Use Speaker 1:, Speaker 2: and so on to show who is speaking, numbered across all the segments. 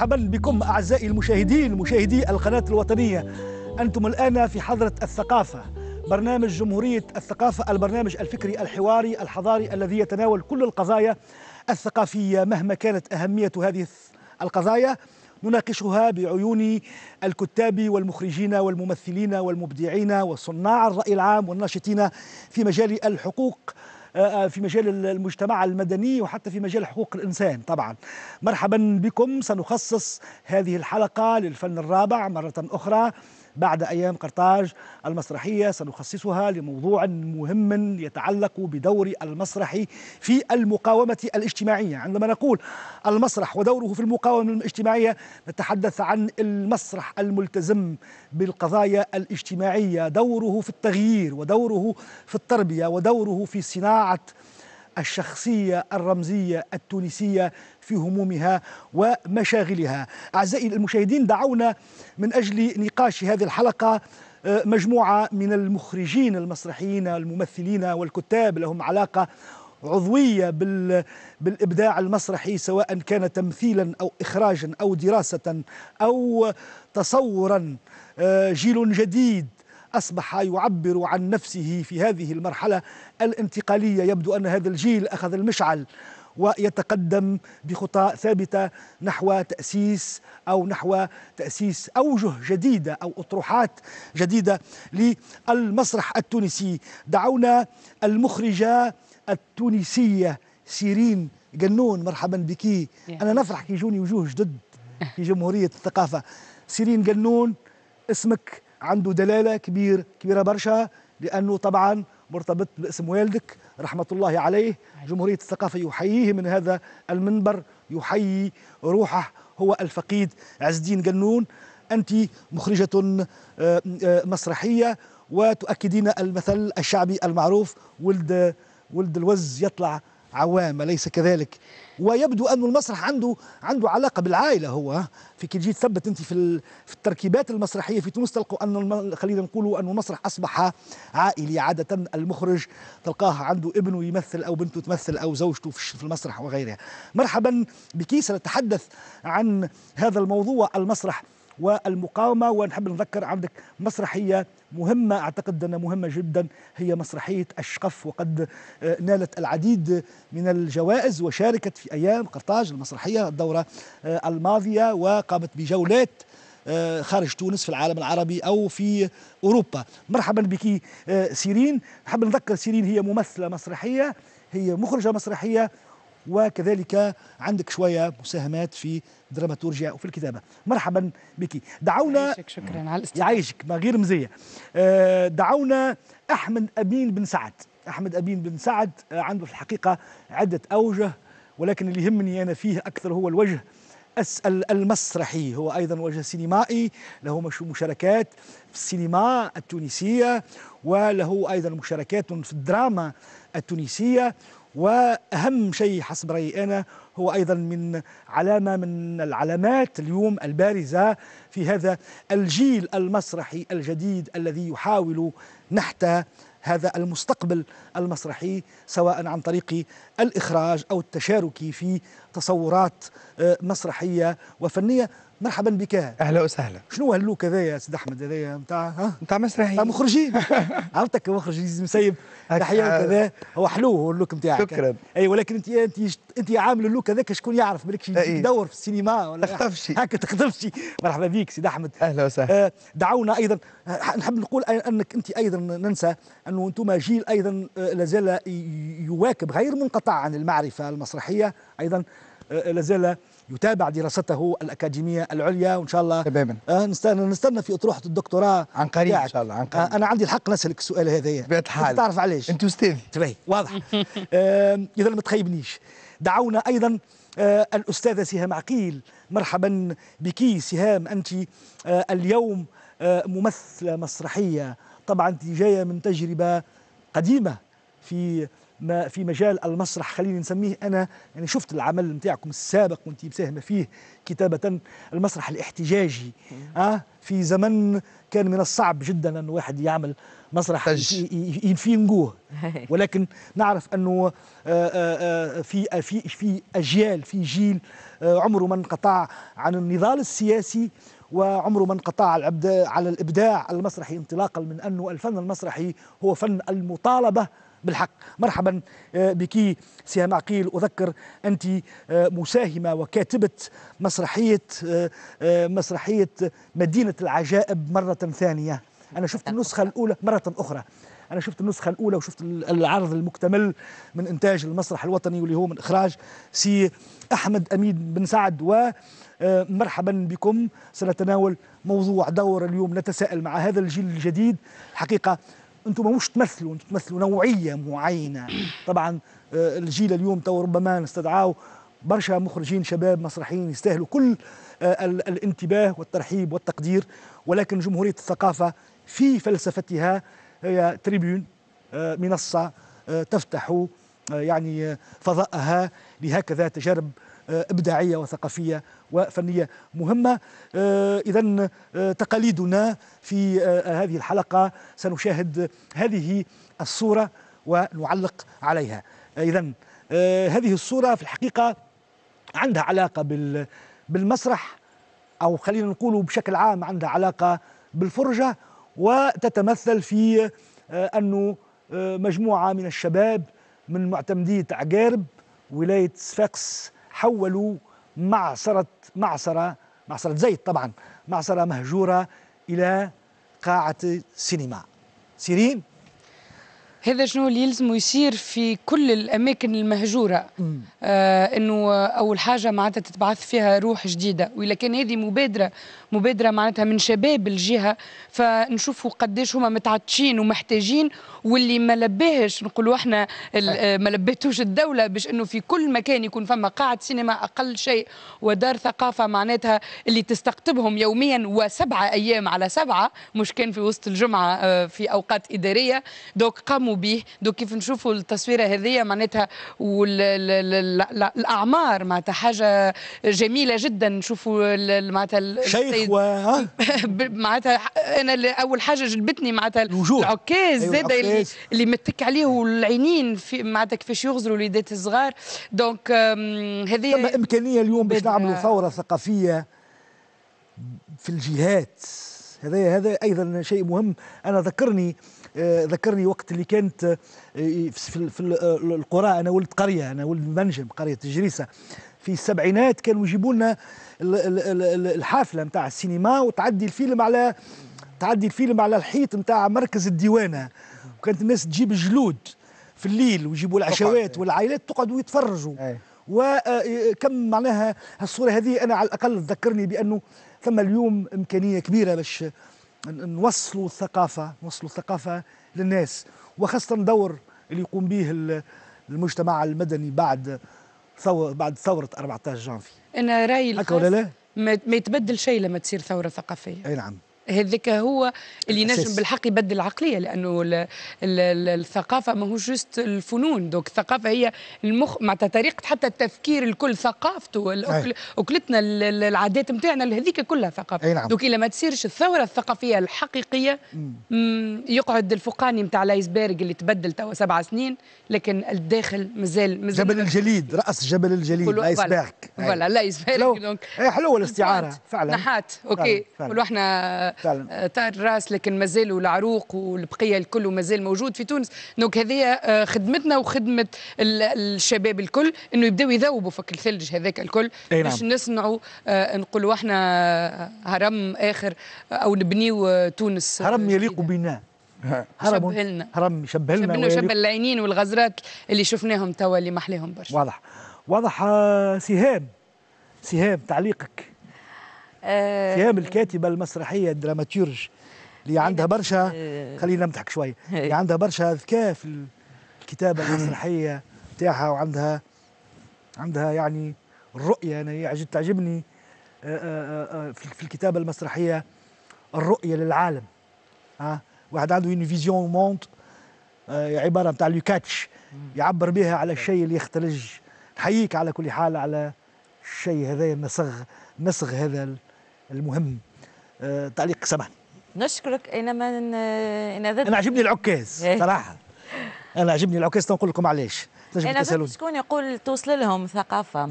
Speaker 1: مرحبا بكم أعزائي المشاهدين مشاهدي القناة الوطنية أنتم الآن في حضرة الثقافة برنامج جمهورية الثقافة البرنامج الفكري الحواري الحضاري الذي يتناول كل القضايا الثقافية مهما كانت أهمية هذه القضايا نناقشها بعيون الكتاب والمخرجين والممثلين والمبدعين وصناع الرأي العام والناشطين في مجال الحقوق آه، آه، في مجال المجتمع المدني وحتى في مجال حقوق الإنسان طبعا مرحبا بكم سنخصص هذه الحلقة للفن الرابع مرة أخرى بعد أيام قرطاج المسرحية سنخصصها لموضوع مهم يتعلق بدور المسرح في المقاومة الاجتماعية عندما نقول المسرح ودوره في المقاومة الاجتماعية نتحدث عن المسرح الملتزم بالقضايا الاجتماعية دوره في التغيير ودوره في التربية ودوره في صناعة الشخصية الرمزية التونسية في همومها ومشاغلها أعزائي المشاهدين دعونا من أجل نقاش هذه الحلقة آه، مجموعة من المخرجين المسرحيين الممثلين والكتاب لهم علاقة عضوية بال... بالإبداع المسرحي سواء كان تمثيلا أو إخراجا أو دراسة أو تصورا آه، جيل جديد أصبح يعبر عن نفسه في هذه المرحلة الانتقالية يبدو أن هذا الجيل أخذ المشعل ويتقدم بخطى ثابتة نحو تأسيس أو نحو تأسيس أوجه جديدة أو أطروحات جديدة للمسرح التونسي دعونا المخرجة التونسية سيرين جنون مرحبا بك أنا نفرح كي يجوني وجوه جدد في جمهورية الثقافة سيرين جنون اسمك عنده دلالة كبير كبيرة برشا لأنه طبعا مرتبط باسم والدك رحمة الله عليه جمهورية الثقافة يحييه من هذا المنبر يحيي روحه هو الفقيد عز الدين قنون أنت مخرجة آه، آه، مسرحية وتؤكدين المثل الشعبي المعروف ولد ولد الوز يطلع عوام أليس كذلك؟ ويبدو أن المسرح عنده عنده علاقة بالعائلة هو في كي تجي تثبت أنت في, في التركيبات المسرحية في تونس تلقوا أن خلينا نقولوا أن المسرح أصبح عائلي عادة المخرج تلقاه عنده ابنه يمثل أو بنته تمثل أو زوجته في المسرح وغيرها مرحبا بكي سنتحدث عن هذا الموضوع المسرح والمقاومه ونحب نذكر عندك مسرحيه مهمه اعتقد انها مهمه جدا هي مسرحيه الشقف وقد آه، نالت العديد من الجوائز وشاركت في ايام قرطاج المسرحيه الدوره آه، الماضيه وقامت بجولات آه، خارج تونس في العالم العربي او في اوروبا مرحبا بك سيرين نحب نذكر سيرين هي ممثله مسرحيه هي مخرجه مسرحيه وكذلك عندك شوية مساهمات في الدراماتورجيا وفي الكتابة مرحبا بك دعونا يعيشك شكرا على الاستضافة يعيشك ما غير مزية آه، دعونا أحمد أمين بن سعد أحمد أمين بن سعد آه، عنده في الحقيقة عدة أوجه ولكن اللي يهمني أنا فيه أكثر هو الوجه المسرحي هو أيضا وجه سينمائي له مشاركات في السينما التونسية وله أيضا مشاركات في الدراما التونسية واهم شيء حسب رايي انا هو ايضا من علامه من العلامات اليوم البارزه في هذا الجيل المسرحي الجديد الذي يحاول نحت هذا المستقبل المسرحي سواء عن طريق الاخراج او التشارك في تصورات آه، مسرحيه وفنيه مرحبا بك اهلا وسهلا شنو هاللوك يا سيد احمد هذايا نتاع ها نتاع مسرحيين مخرجين عرفتك مخرج مسيب تحيه كذا آه. هو حلو هو اللوك نتاعك شكرا اي ولكن انت انت انت عامل اللوك هذاك شكون يعرف شي تدور في السينما ولا تخطفشي هكا تخطفشي مرحبا بك سيد احمد اهلا وسهلا آه، دعونا ايضا نحب نقول انك انت ايضا ننسى انه انتم جيل ايضا آه، لازال يواكب غير منقطع عن المعرفه المسرحيه ايضا لازال يتابع دراسته الاكاديميه العليا وان شاء الله تماما آه، نستنى نستنى في اطروحه الدكتوراه عن قريب ان شاء الله عن قريب آه، انا عندي الحق نسالك السؤال هذا بطبيعه الحال تعرف علاش انت أستاذي تبي واضح اذا ما تخيبنيش دعونا ايضا آه، الاستاذه سهام عقيل مرحبا بك سهام انت اليوم ممثله مسرحيه طبعا انت جايه من تجربه قديمه في ما في مجال المسرح خليني نسميه انا يعني شفت العمل نتاعكم السابق وانت مساهمه فيه كتابه المسرح الاحتجاجي اه في زمن كان من الصعب جدا ان واحد يعمل مسرح ينفينجوه ولكن نعرف انه آه، آه، آه، في في في اجيال في جيل عمره ما انقطع عن النضال السياسي وعمره ما انقطع على الابداع المسرحي انطلاقا من انه الفن المسرحي هو فن المطالبه بالحق مرحبا آه، بك سهام عقيل أذكر أنت آه، مساهمة وكاتبة مسرحية آه، مسرحية مدينة العجائب مرة ثانية أنا شفت النسخة الأولى مرة أخرى انا شفت النسخه الاولى وشفت العرض المكتمل من انتاج المسرح الوطني واللي هو من اخراج سي احمد امين بن سعد و مرحبا بكم سنتناول موضوع دور اليوم نتساءل مع هذا الجيل الجديد حقيقه انتم مش تمثلوا انتم تمثلوا نوعيه معينه طبعا آه، الجيل اليوم تو ربما نستدعاه برشا مخرجين شباب مسرحيين يستاهلوا كل آه، الانتباه والترحيب والتقدير ولكن جمهوريه الثقافه في فلسفتها هي تريبيون آه، منصه تفتح يعني فضاءها لهكذا تجارب آه، إبداعية وثقافية وفنية مهمة آه، إذا آه، تقاليدنا في هذه الحلقة سنشاهد هذه الصورة ونعلق عليها إذا هذه الصورة في الحقيقة عندها علاقة بالمسرح أو خلينا نقول بشكل عام عندها علاقة بالفرجة وتتمثل في أنه مجموعة من الشباب من معتمدية عقارب ولاية صفاقس حولوا معصرة معصرة معصرة زيت طبعا معصرة مهجورة إلى
Speaker 2: قاعة سينما سيرين هذا شنو اللي يلزم يصير في كل الاماكن المهجوره آه انه اول حاجه معناتها تتبعث فيها روح جديده والا كان هذه مبادره مبادره معناتها من شباب الجهه فنشوفوا قداش هما متعطشين ومحتاجين واللي ما لباهش نقولوا احنا آه، ما لبيتوش الدوله باش انه في كل مكان يكون فما قاعه سينما اقل شيء ودار ثقافه معناتها اللي تستقطبهم يوميا وسبعه ايام على سبعه مش كان في وسط الجمعه آه، في اوقات اداريه دوك قاموا يقوموا به دو كيف نشوفوا التصويره هذه معناتها والاعمار معناتها حاجه جميله جدا نشوفوا معناتها شيخ و معناتها انا اول حاجه جلبتني معناتها العكاز أيوة زاد اللي, اللي متك عليه والعينين معناتها كيفاش يغزروا الوليدات الصغار دونك هذه امكانيه اليوم باش نعملوا ثوره ثقافيه
Speaker 1: في الجهات هذا هذا ايضا شيء مهم انا ذكرني آه، ذكرني وقت اللي كانت آه، في آه، القرى انا ولد قريه انا ولد منجم قريه تجريسه في السبعينات كانوا يجيبوا لنا الحافله نتاع السينما وتعدي الفيلم على تعدي الفيلم على الحيط نتاع مركز الديوانه وكانت الناس تجيب الجلود في الليل ويجيبوا العشوات والعائلات تقعدوا يتفرجوا وكم معناها الصوره هذه انا على الاقل تذكرني بانه ثم اليوم امكانيه كبيره باش نوصلوا الثقافة نوصلوا الثقافة للناس وخاصة دور اللي يقوم به المجتمع المدني بعد ثورة بعد ثورة 14 جانفي
Speaker 2: أنا رأيي هكا ولا لا؟ ما يتبدل شيء لما تصير ثورة ثقافية أي نعم هذاك هو اللي ينجم بالحق يبدل العقليه لانه الـ الـ الـ الثقافه ماهوش جوست الفنون دوك الثقافه هي المخ معناتها طريقه حتى التفكير الكل ثقافته أي. اكلتنا العادات نتاعنا هذيك كلها ثقافه أي نعم. دوك الا ما تصيرش الثوره الثقافيه الحقيقيه يقعد الفوقاني نتاع الايسبرغ اللي تبدل توا سبع سنين لكن الداخل مازال مازال جبل
Speaker 1: الجليد راس جبل الجليد الايسبرغ فوالا
Speaker 2: الايسبرغ دونك حلوه الاستعاره فعلا نحات اوكي ولو احنا آه، طار الراس لكن مازالوا العروق والبقيه الكل مازال موجود في تونس دونك هذه آه، خدمتنا وخدمه الشباب الكل انه يبداو يذوبوا فك الثلج هذاك الكل نعم. باش نصنعوا آه، نقولوا احنا هرم اخر او نبنيو تونس هرم يليق بنا هرم شبهلنا لنا هرم شبهلنا لنا شبه شبه العينين والغزرات اللي شفناهم توا اللي محليهم برشا واضح واضح سهام
Speaker 1: سهام تعليقك سهام آه، الكاتبه المسرحيه الدراماتيرج آه، اللي عندها برشا خلينا نضحك شويه اللي عندها برشا ذكاء في الكتابه المسرحيه تاعها وعندها عندها يعني الرؤيه انا يعني تعجبني آه، في الكتابه المسرحيه الرؤيه للعالم ها واحد عنده اون فيزيون موند عباره نتاع لوكاتش يعبر بها على الشيء طيب. اللي يختلج نحييك على كل حال على الشيء هذا النسغ نسغ هذا المهم آه، تعليق سمحني
Speaker 3: نشكرك اينما انذرت انا عجبني العكاز إيه. صراحه
Speaker 1: انا عجبني العكاز نقول لكم علاش انا شكون
Speaker 3: يقول توصل لهم ثقافه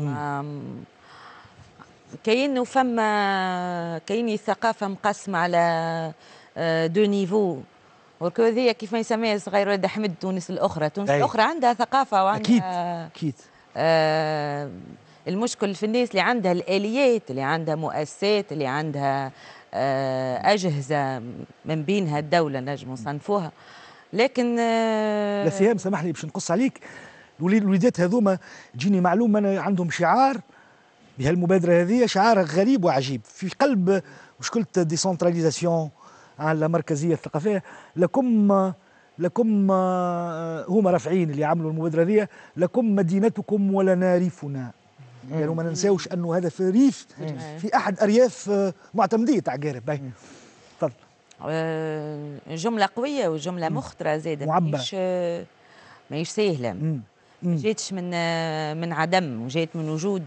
Speaker 3: كاين فما كاين ثقافه مقسمه على آه، دو نيفو والكوذية كيف ما يسميها صغير ولد احمد تونس الاخرى تونس أي. الاخرى عندها ثقافه وعندها اكيد اكيد آه المشكل في الناس اللي عندها الاليات اللي عندها مؤسسات اللي عندها آه، اجهزه من بينها الدوله نجم نصنفوها لكن آه، لا سهام سامحني
Speaker 1: لي باش نقص عليك الوليدات هذوما
Speaker 3: تجيني معلومه انا عندهم
Speaker 1: شعار بهالمبادره هذه شعار غريب وعجيب في قلب مشكله ديسنتراليزاسيون على آه، المركزيه الثقافيه لكم لكم هما رافعين اللي عملوا المبادره هذه لكم مدينتكم ولنا ريفنا يعني ما ننساوش انه هذا في ريف في احد ارياف آه، معتمديه عقارب تفضل
Speaker 3: آه، جمله قويه وجمله مخطره زاده معبره ماهيش آه، سهله ما جاتش من من عدم وجات من وجود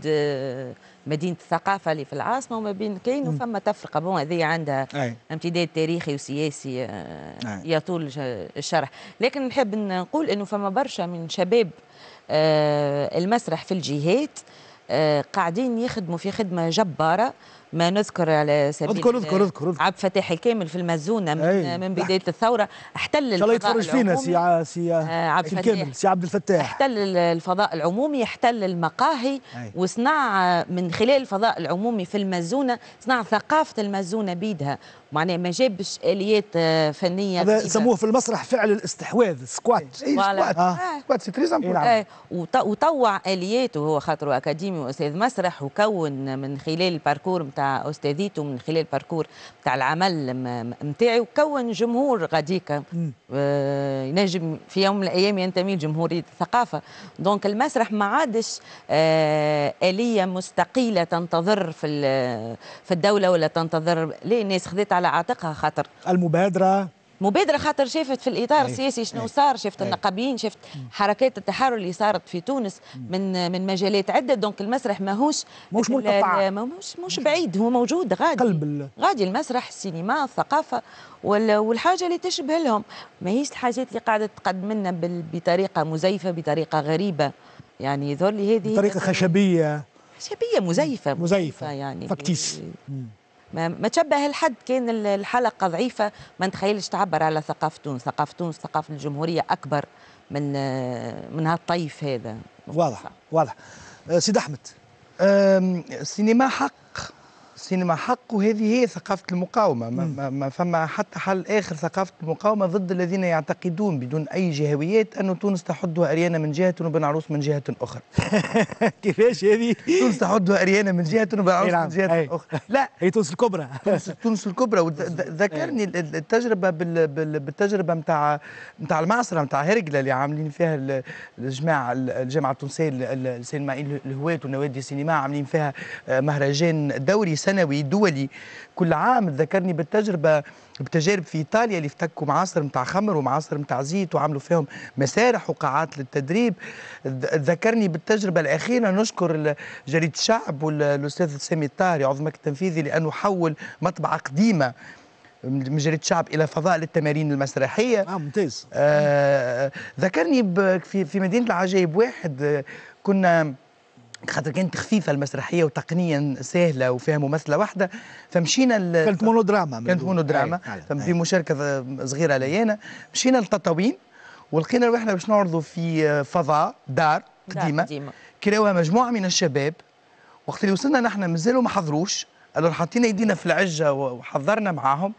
Speaker 3: مدينه الثقافه اللي في العاصمه وما بين كاين وفما تفرقه بون هذه عندها أي. امتداد تاريخي وسياسي يطول الشرح لكن نحب نقول انه فما برشا من شباب المسرح في الجهات آه، قاعدين يخدموا في خدمه جباره ما نذكر على سبيل اذكر اذكر اذكر, عبد الفتاح الكامل في المزونه من, من بدايه بحكي. الثوره احتل الفضاء العمومي الله يتفرج فينا سي سي آه، عبد الكامل سي عبد الفتاح احتل الفضاء العمومي احتل المقاهي أي. وصنع من خلال الفضاء العمومي في المزونه صنع ثقافه المزونه بيدها معناها ما جابش اليات آه، فنيه هذا يسموه في المسرح
Speaker 1: فعل الاستحواذ سكوات إيه، آه. اي
Speaker 3: سكوات
Speaker 4: سكوات سي
Speaker 3: وطوع الياته هو خاطر اكاديمي واستاذ مسرح وكون من خلال الباركور نتاع بتاع استاذيته من خلال باركور تاع العمل نتاعي وكون جمهور غاديكا آه، ينجم في يوم من الايام ينتمي لجمهوريه الثقافه دونك المسرح ما عادش آه، اليه مستقيله تنتظر في في الدوله ولا تنتظر ليه الناس خذيت على عاتقها خاطر المبادره مبادره خاطر شافت في الاطار إيه. السياسي شنو إيه. صار شافت إيه. النقابيين شافت حركات التحرر اللي صارت في تونس من من مجالات عده دونك المسرح ماهوش مش مش مش بعيد هو موجود غادي قلب غادي المسرح السينما الثقافه والحاجه اللي تشبه لهم ماهيش الحاجات اللي قاعده تقدم لنا بطريقه مزيفه بطريقه غريبه يعني يظهر لي هذه بطريقه خشبيه خشبيه مزيفه مزيفه, مزيفة يعني فكتيس ما تشبه الحد كان الحلقة ضعيفة ما نتخيلش تعبر على ثقافة تونس ثقافة تونس ثقافة الجمهورية أكبر من من هالطيف هذا واضح واضح سيد أحمد السينما
Speaker 4: حق السينما حق وهذه هي ثقافة المقاومة ما, ما فما حتى حل آخر ثقافة المقاومة ضد الذين يعتقدون بدون أي جهويات أن تونس تحدها أريانا من جهة وبن عروس من جهة أخرى كيفاش هذه؟ تونس تحدها أريانا من جهة وبن عروس من جهة أخرى لا هي تونس الكبرى تونس, الكبرى وذكرني التجربة بالتجربة نتاع نتاع المعصرة نتاع هرقلة اللي عاملين فيها الجماعة الجامعة التونسية السينمائية الهواة ونوادي السينما عاملين فيها آه، مهرجان دوري سنة سنوي دولي كل عام ذكرني بالتجربه بتجارب في ايطاليا اللي افتكوا معاصر نتاع خمر ومعاصر نتاع زيت وعملوا فيهم مسارح وقاعات للتدريب ذكرني بالتجربه الاخيره نشكر جريده الشعب والاستاذ سامي الطاري عضو التنفيذي لانه حول مطبعه قديمه من جريده الشعب الى فضاء للتمارين المسرحيه اه ممتاز آه ذكرني في مدينه العجائب واحد آه، كنا خاطر كانت خفيفه المسرحيه وتقنيا سهله وفيها ممثله واحده فمشينا ال... كانت مونودراما كانت مونودراما في مشاركه صغيره ليانا مشينا للتطاوين ولقينا احنا باش نعرضوا في فضاء دار قديمه, قديمة. كراوها مجموعه من الشباب وقت اللي وصلنا نحن مازالوا ما حضروش قالوا حاطين ايدينا في العجه وحضرنا معاهم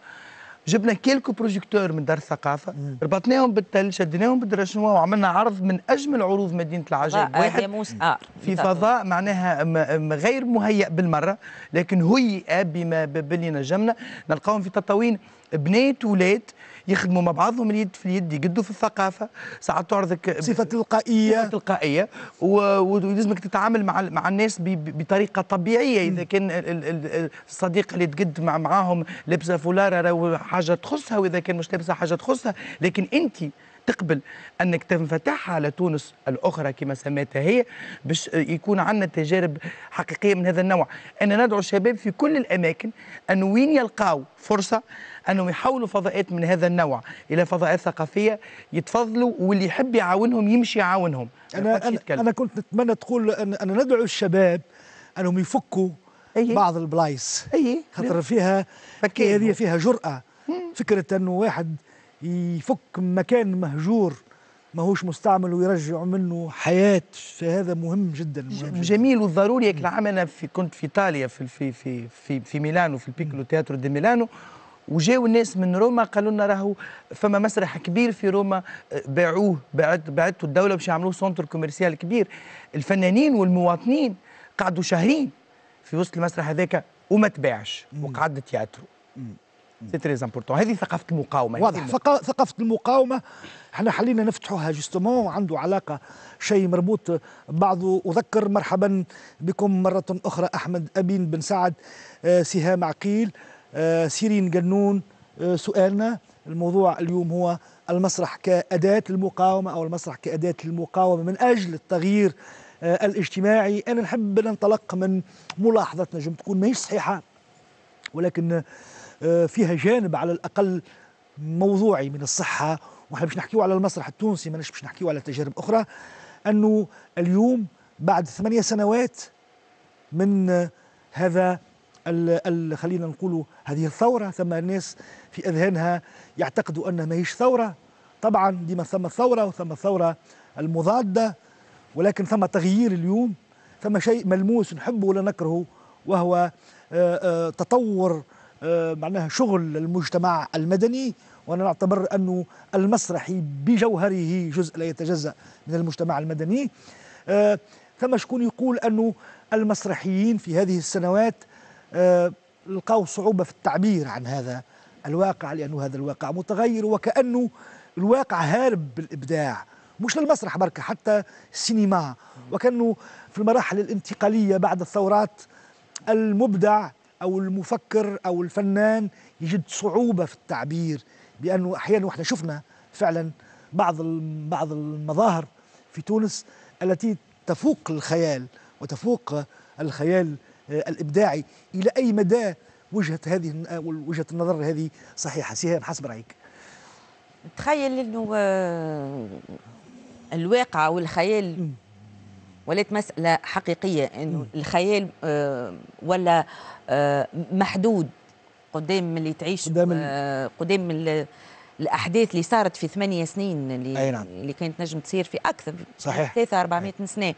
Speaker 4: جبنا كيلكو بروجيكتور من دار الثقافه ربطناهم بالتل شديناهم بالدرشنوا وعملنا عرض من اجمل عروض مدينه العجب واحد
Speaker 3: آه، في فضاء
Speaker 4: معناها غير مهيأ بالمره لكن هيئ بما باللي نجمنا نلقاهم في تطاوين بنات ولاد يخدموا مع بعضهم اليد في اليد يقدوا في الثقافه ساعات تعرضك بصفه تلقائيه بصفه تلقائيه ولازمك تتعامل مع مع الناس بطريقه طبيعيه اذا كان الصديق اللي تقد مع معاهم لابسه فولار حاجه تخصها واذا كان مش لابسه حاجه تخصها لكن انت تقبل انك تنفتحها على تونس الاخرى كما سميتها هي باش يكون عندنا تجارب حقيقيه من هذا النوع انا ندعو الشباب في كل الاماكن ان وين يلقاو فرصه انهم يحولوا فضاءات من هذا النوع الى فضاءات ثقافيه يتفضلوا واللي يحب يعاونهم يمشي يعاونهم
Speaker 1: انا انا, أنا كنت نتمنى تقول أن انا ندعو الشباب انهم يفكوا أيه؟ بعض البلايص أيه؟ خاطر فيها هذه فيها جرأة فكرة أنه واحد يفك مكان مهجور ماهوش مستعمل ويرجع منه حياه فهذا مهم جدا مهم جميل جداً. والضروري العام انا في كنت في ايطاليا
Speaker 4: في في في في, في ميلانو في البيكلو تياترو دي ميلانو وجاو الناس من روما قالوا لنا راهو فما مسرح كبير في روما أه، باعوه بعت بعته الدوله باش يعملوه سونتر كوميرسيال كبير الفنانين والمواطنين قعدوا شهرين في وسط
Speaker 1: المسرح هذاك وما تباعش وقعد تياترو سي تري امبورتون هذه ثقافه المقاومه واضح ثقافه المقاومه احنا حلينا نفتحوها جوستومون عنده علاقه شيء مربوط بعضه اذكر مرحبا بكم مره اخرى احمد ابين بن سعد آه، سهام عقيل آه، سيرين جنون آه، سؤالنا الموضوع اليوم هو المسرح كأداة المقاومة أو المسرح كأداة المقاومة من أجل التغيير الاجتماعي أنا نحب ننطلق من ملاحظة نجم تكون ماهيش صحيحة ولكن آه، فيها جانب على الأقل موضوعي من الصحة ونحن مش نحكيو على المسرح التونسي ماناش مش نحكيو على تجارب أخرى أنه اليوم بعد ثمانية سنوات من هذا الـ الـ خلينا نقولوا هذه الثورة ثم الناس في أذهانها يعتقدوا أنها ماهيش ثورة طبعا ديما ثم الثورة وثم الثورة المضادة ولكن ثم تغيير اليوم ثم شيء ملموس نحبه ولا نكرهه وهو آه، آه، تطور آه، معناها شغل المجتمع المدني وانا نعتبر انه المسرحي بجوهره جزء لا يتجزا من المجتمع المدني ثم آه، شكون يقول انه المسرحيين في هذه السنوات آه، لقوا صعوبه في التعبير عن هذا الواقع لانه هذا الواقع متغير وكانه الواقع هارب بالابداع مش للمسرح بركة حتى السينما وكانه في المراحل الانتقاليه بعد الثورات المبدع أو المفكر أو الفنان يجد صعوبة في التعبير بأنه أحيانا وإحنا شفنا فعلا بعض بعض المظاهر في تونس التي تفوق الخيال وتفوق الخيال آه، الإبداعي إلى أي مدى وجهة هذه آه، وجهة النظر هذه صحيحة سهام حسب
Speaker 3: رأيك تخيل أنه آه، الواقع والخيال ولات مسألة حقيقية أنه الخيال ولا آه، محدود قدام اللي تعيش قدام, آه، قدام الاحداث اللي صارت في ثمانية سنين اللي, أي نعم. اللي كانت نجم تصير في اكثر صحيح 3 400 أي. سنه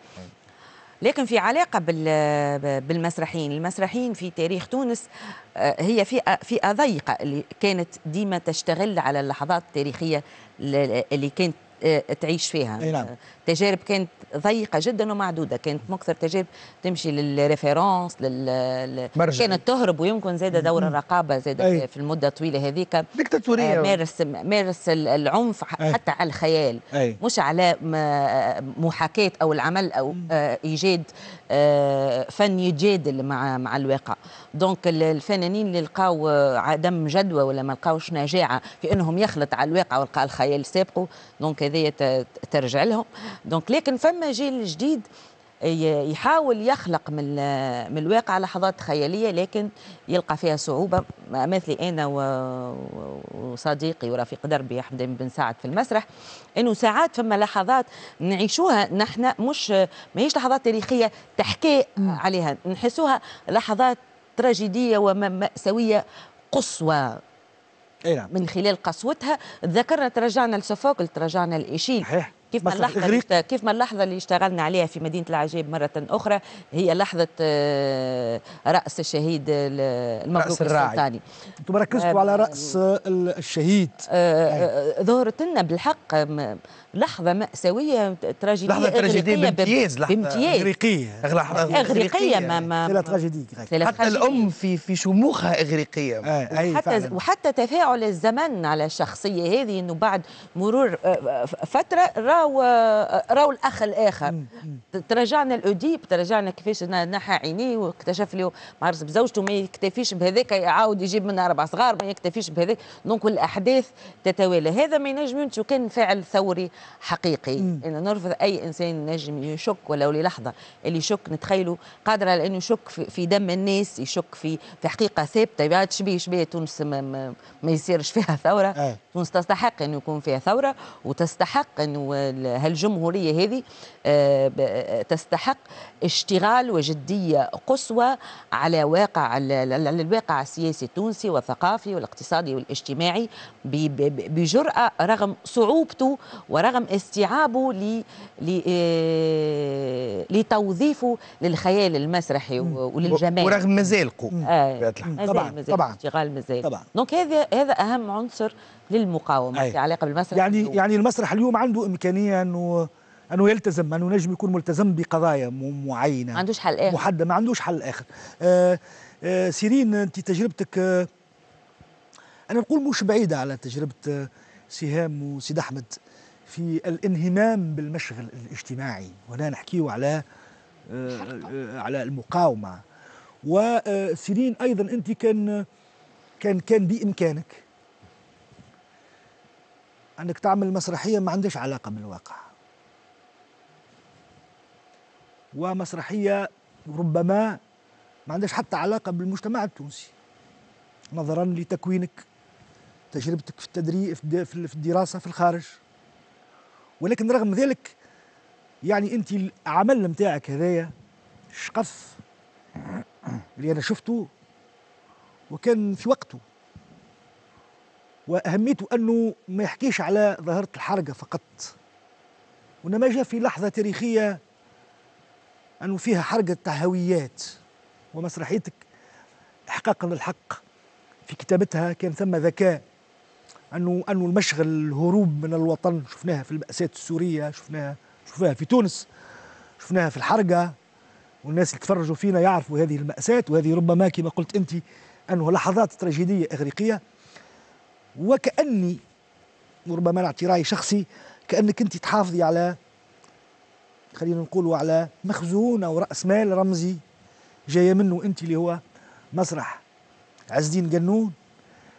Speaker 3: لكن في علاقه بال... بالمسرحيين المسرحيين في تاريخ تونس آه، هي فئه فئه ضيقه اللي كانت ديما تشتغل على اللحظات التاريخيه اللي كانت آه، تعيش فيها أي نعم. تجارب كانت ضيقة جدا ومعدودة كانت مكثر تجارب تمشي للريفيرونس لل... مرجع. كانت تهرب ويمكن زاد دور الرقابة زاد أي. في المدة الطويلة هذيك دكتاتورية آه، مارس مارس العنف أي. حتى على الخيال أي. مش على آه، محاكاة أو العمل أو إيجاد فن يتجادل مع مع الواقع دونك الفنانين اللي لقاو عدم جدوى ولا ما لقاوش نجاعة في أنهم يخلط على الواقع ولقى الخيال سابقه دونك هذه ترجع لهم دونك لكن فما جيل جديد يحاول يخلق من من الواقع لحظات خياليه لكن يلقى فيها صعوبه مثلي انا وصديقي ورفيق دربي احمد بن سعد في المسرح انه ساعات فما لحظات نعيشوها نحن مش ماهيش لحظات تاريخيه تحكي عليها نحسوها لحظات تراجيديه ومأساويه قصوى من خلال قسوتها ذكرنا ترجعنا لسوفوكل ترجعنا لإيشيل كيف ما اللحظه إغريق. كيف ما اللحظه اللي اشتغلنا عليها في مدينه العجيب مره اخرى هي لحظه آه، راس الشهيد المبروك السلطاني انتم ركزتوا على آه، راس الشهيد آه، ظهرت لنا بالحق لحظه ماساويه تراجيديه لحظه تراجيديه بامتياز لحظه بامتياز اغريقيه اغريقيه, إغريقية يعني. ما ما لا تراجيدي حتى الام في في شموخها
Speaker 4: اغريقيه آه حتى
Speaker 3: وحتى تفاعل الزمن على الشخصيه هذه انه بعد مرور فتره راه راهو آه، راهو الاخ الاخر تراجعنا الاوديب تراجعنا كيفاش نحى عينيه واكتشف لي معرس بزوجته ما يكتفيش بهذاك يعاود يجيب منها اربع صغار ما يكتفيش بهذاك دونك الاحداث تتوالى هذا ما ينجمش كان فعل ثوري حقيقي مم. انا نرفض اي انسان ينجم يشك ولو للحظه اللي يشك نتخيله قادر على انه يشك في دم الناس يشك في في حقيقه ثابته بعد شبيه شبيه تونس ما, ما, ما يصيرش فيها ثوره أي. تونس تستحق انه يكون فيها ثوره وتستحق انه هالجمهوريه هذه آه، آه، تستحق اشتغال وجديه قصوى على واقع على الواقع السياسي التونسي والثقافي والاقتصادي والاجتماعي بجرأة رغم صعوبته ورغم استيعابه آه، لتوظيفه للخيال المسرحي وللجمال ورغم مزالقه آه طبعا مزال طبعا اشتغال مزال طبعا دونك هذا هذا اهم عنصر للمقاومه أي. في علاقه بالمسرح يعني اليوم.
Speaker 1: يعني المسرح اليوم عنده امكانيه انه انه يلتزم انه نجم يكون ملتزم بقضايا معينه ما عندوش حل اخر محدد ما عندوش حل اخر آه آه سيرين انت تجربتك آه انا نقول مش بعيده على تجربه آه، سهام وسيد احمد في الانهمام بالمشغل الاجتماعي وهنا نحكيه على آه، آه، على المقاومه وسيرين ايضا انت كان كان كان بامكانك انك تعمل مسرحيه ما عندهاش علاقه بالواقع ومسرحيه ربما ما عندهاش حتى علاقه بالمجتمع التونسي نظرا لتكوينك تجربتك في التدريب في الدراسه في الخارج ولكن رغم ذلك يعني انت العمل نتاعك هذايا شقف اللي انا شفته وكان في وقته واهميته انه ما يحكيش على ظاهره الحرقه فقط وانما جاء في لحظه تاريخيه انه فيها حرقه تاع هويات ومسرحيتك احقاقا للحق في كتابتها كان ثم ذكاء انه انه المشغل الهروب من الوطن شفناها في المأساة السورية شفناها شفناها في تونس شفناها في الحرقة والناس اللي تفرجوا فينا يعرفوا هذه المأساة وهذه ربما كما قلت انت انه لحظات تراجيدية اغريقية وكأني وربما نعطي رأي شخصي كأنك أنت تحافظي على خلينا نقولوا على مخزون أو رأس مال رمزي جاية منه أنت اللي هو مسرح عز الدين قنون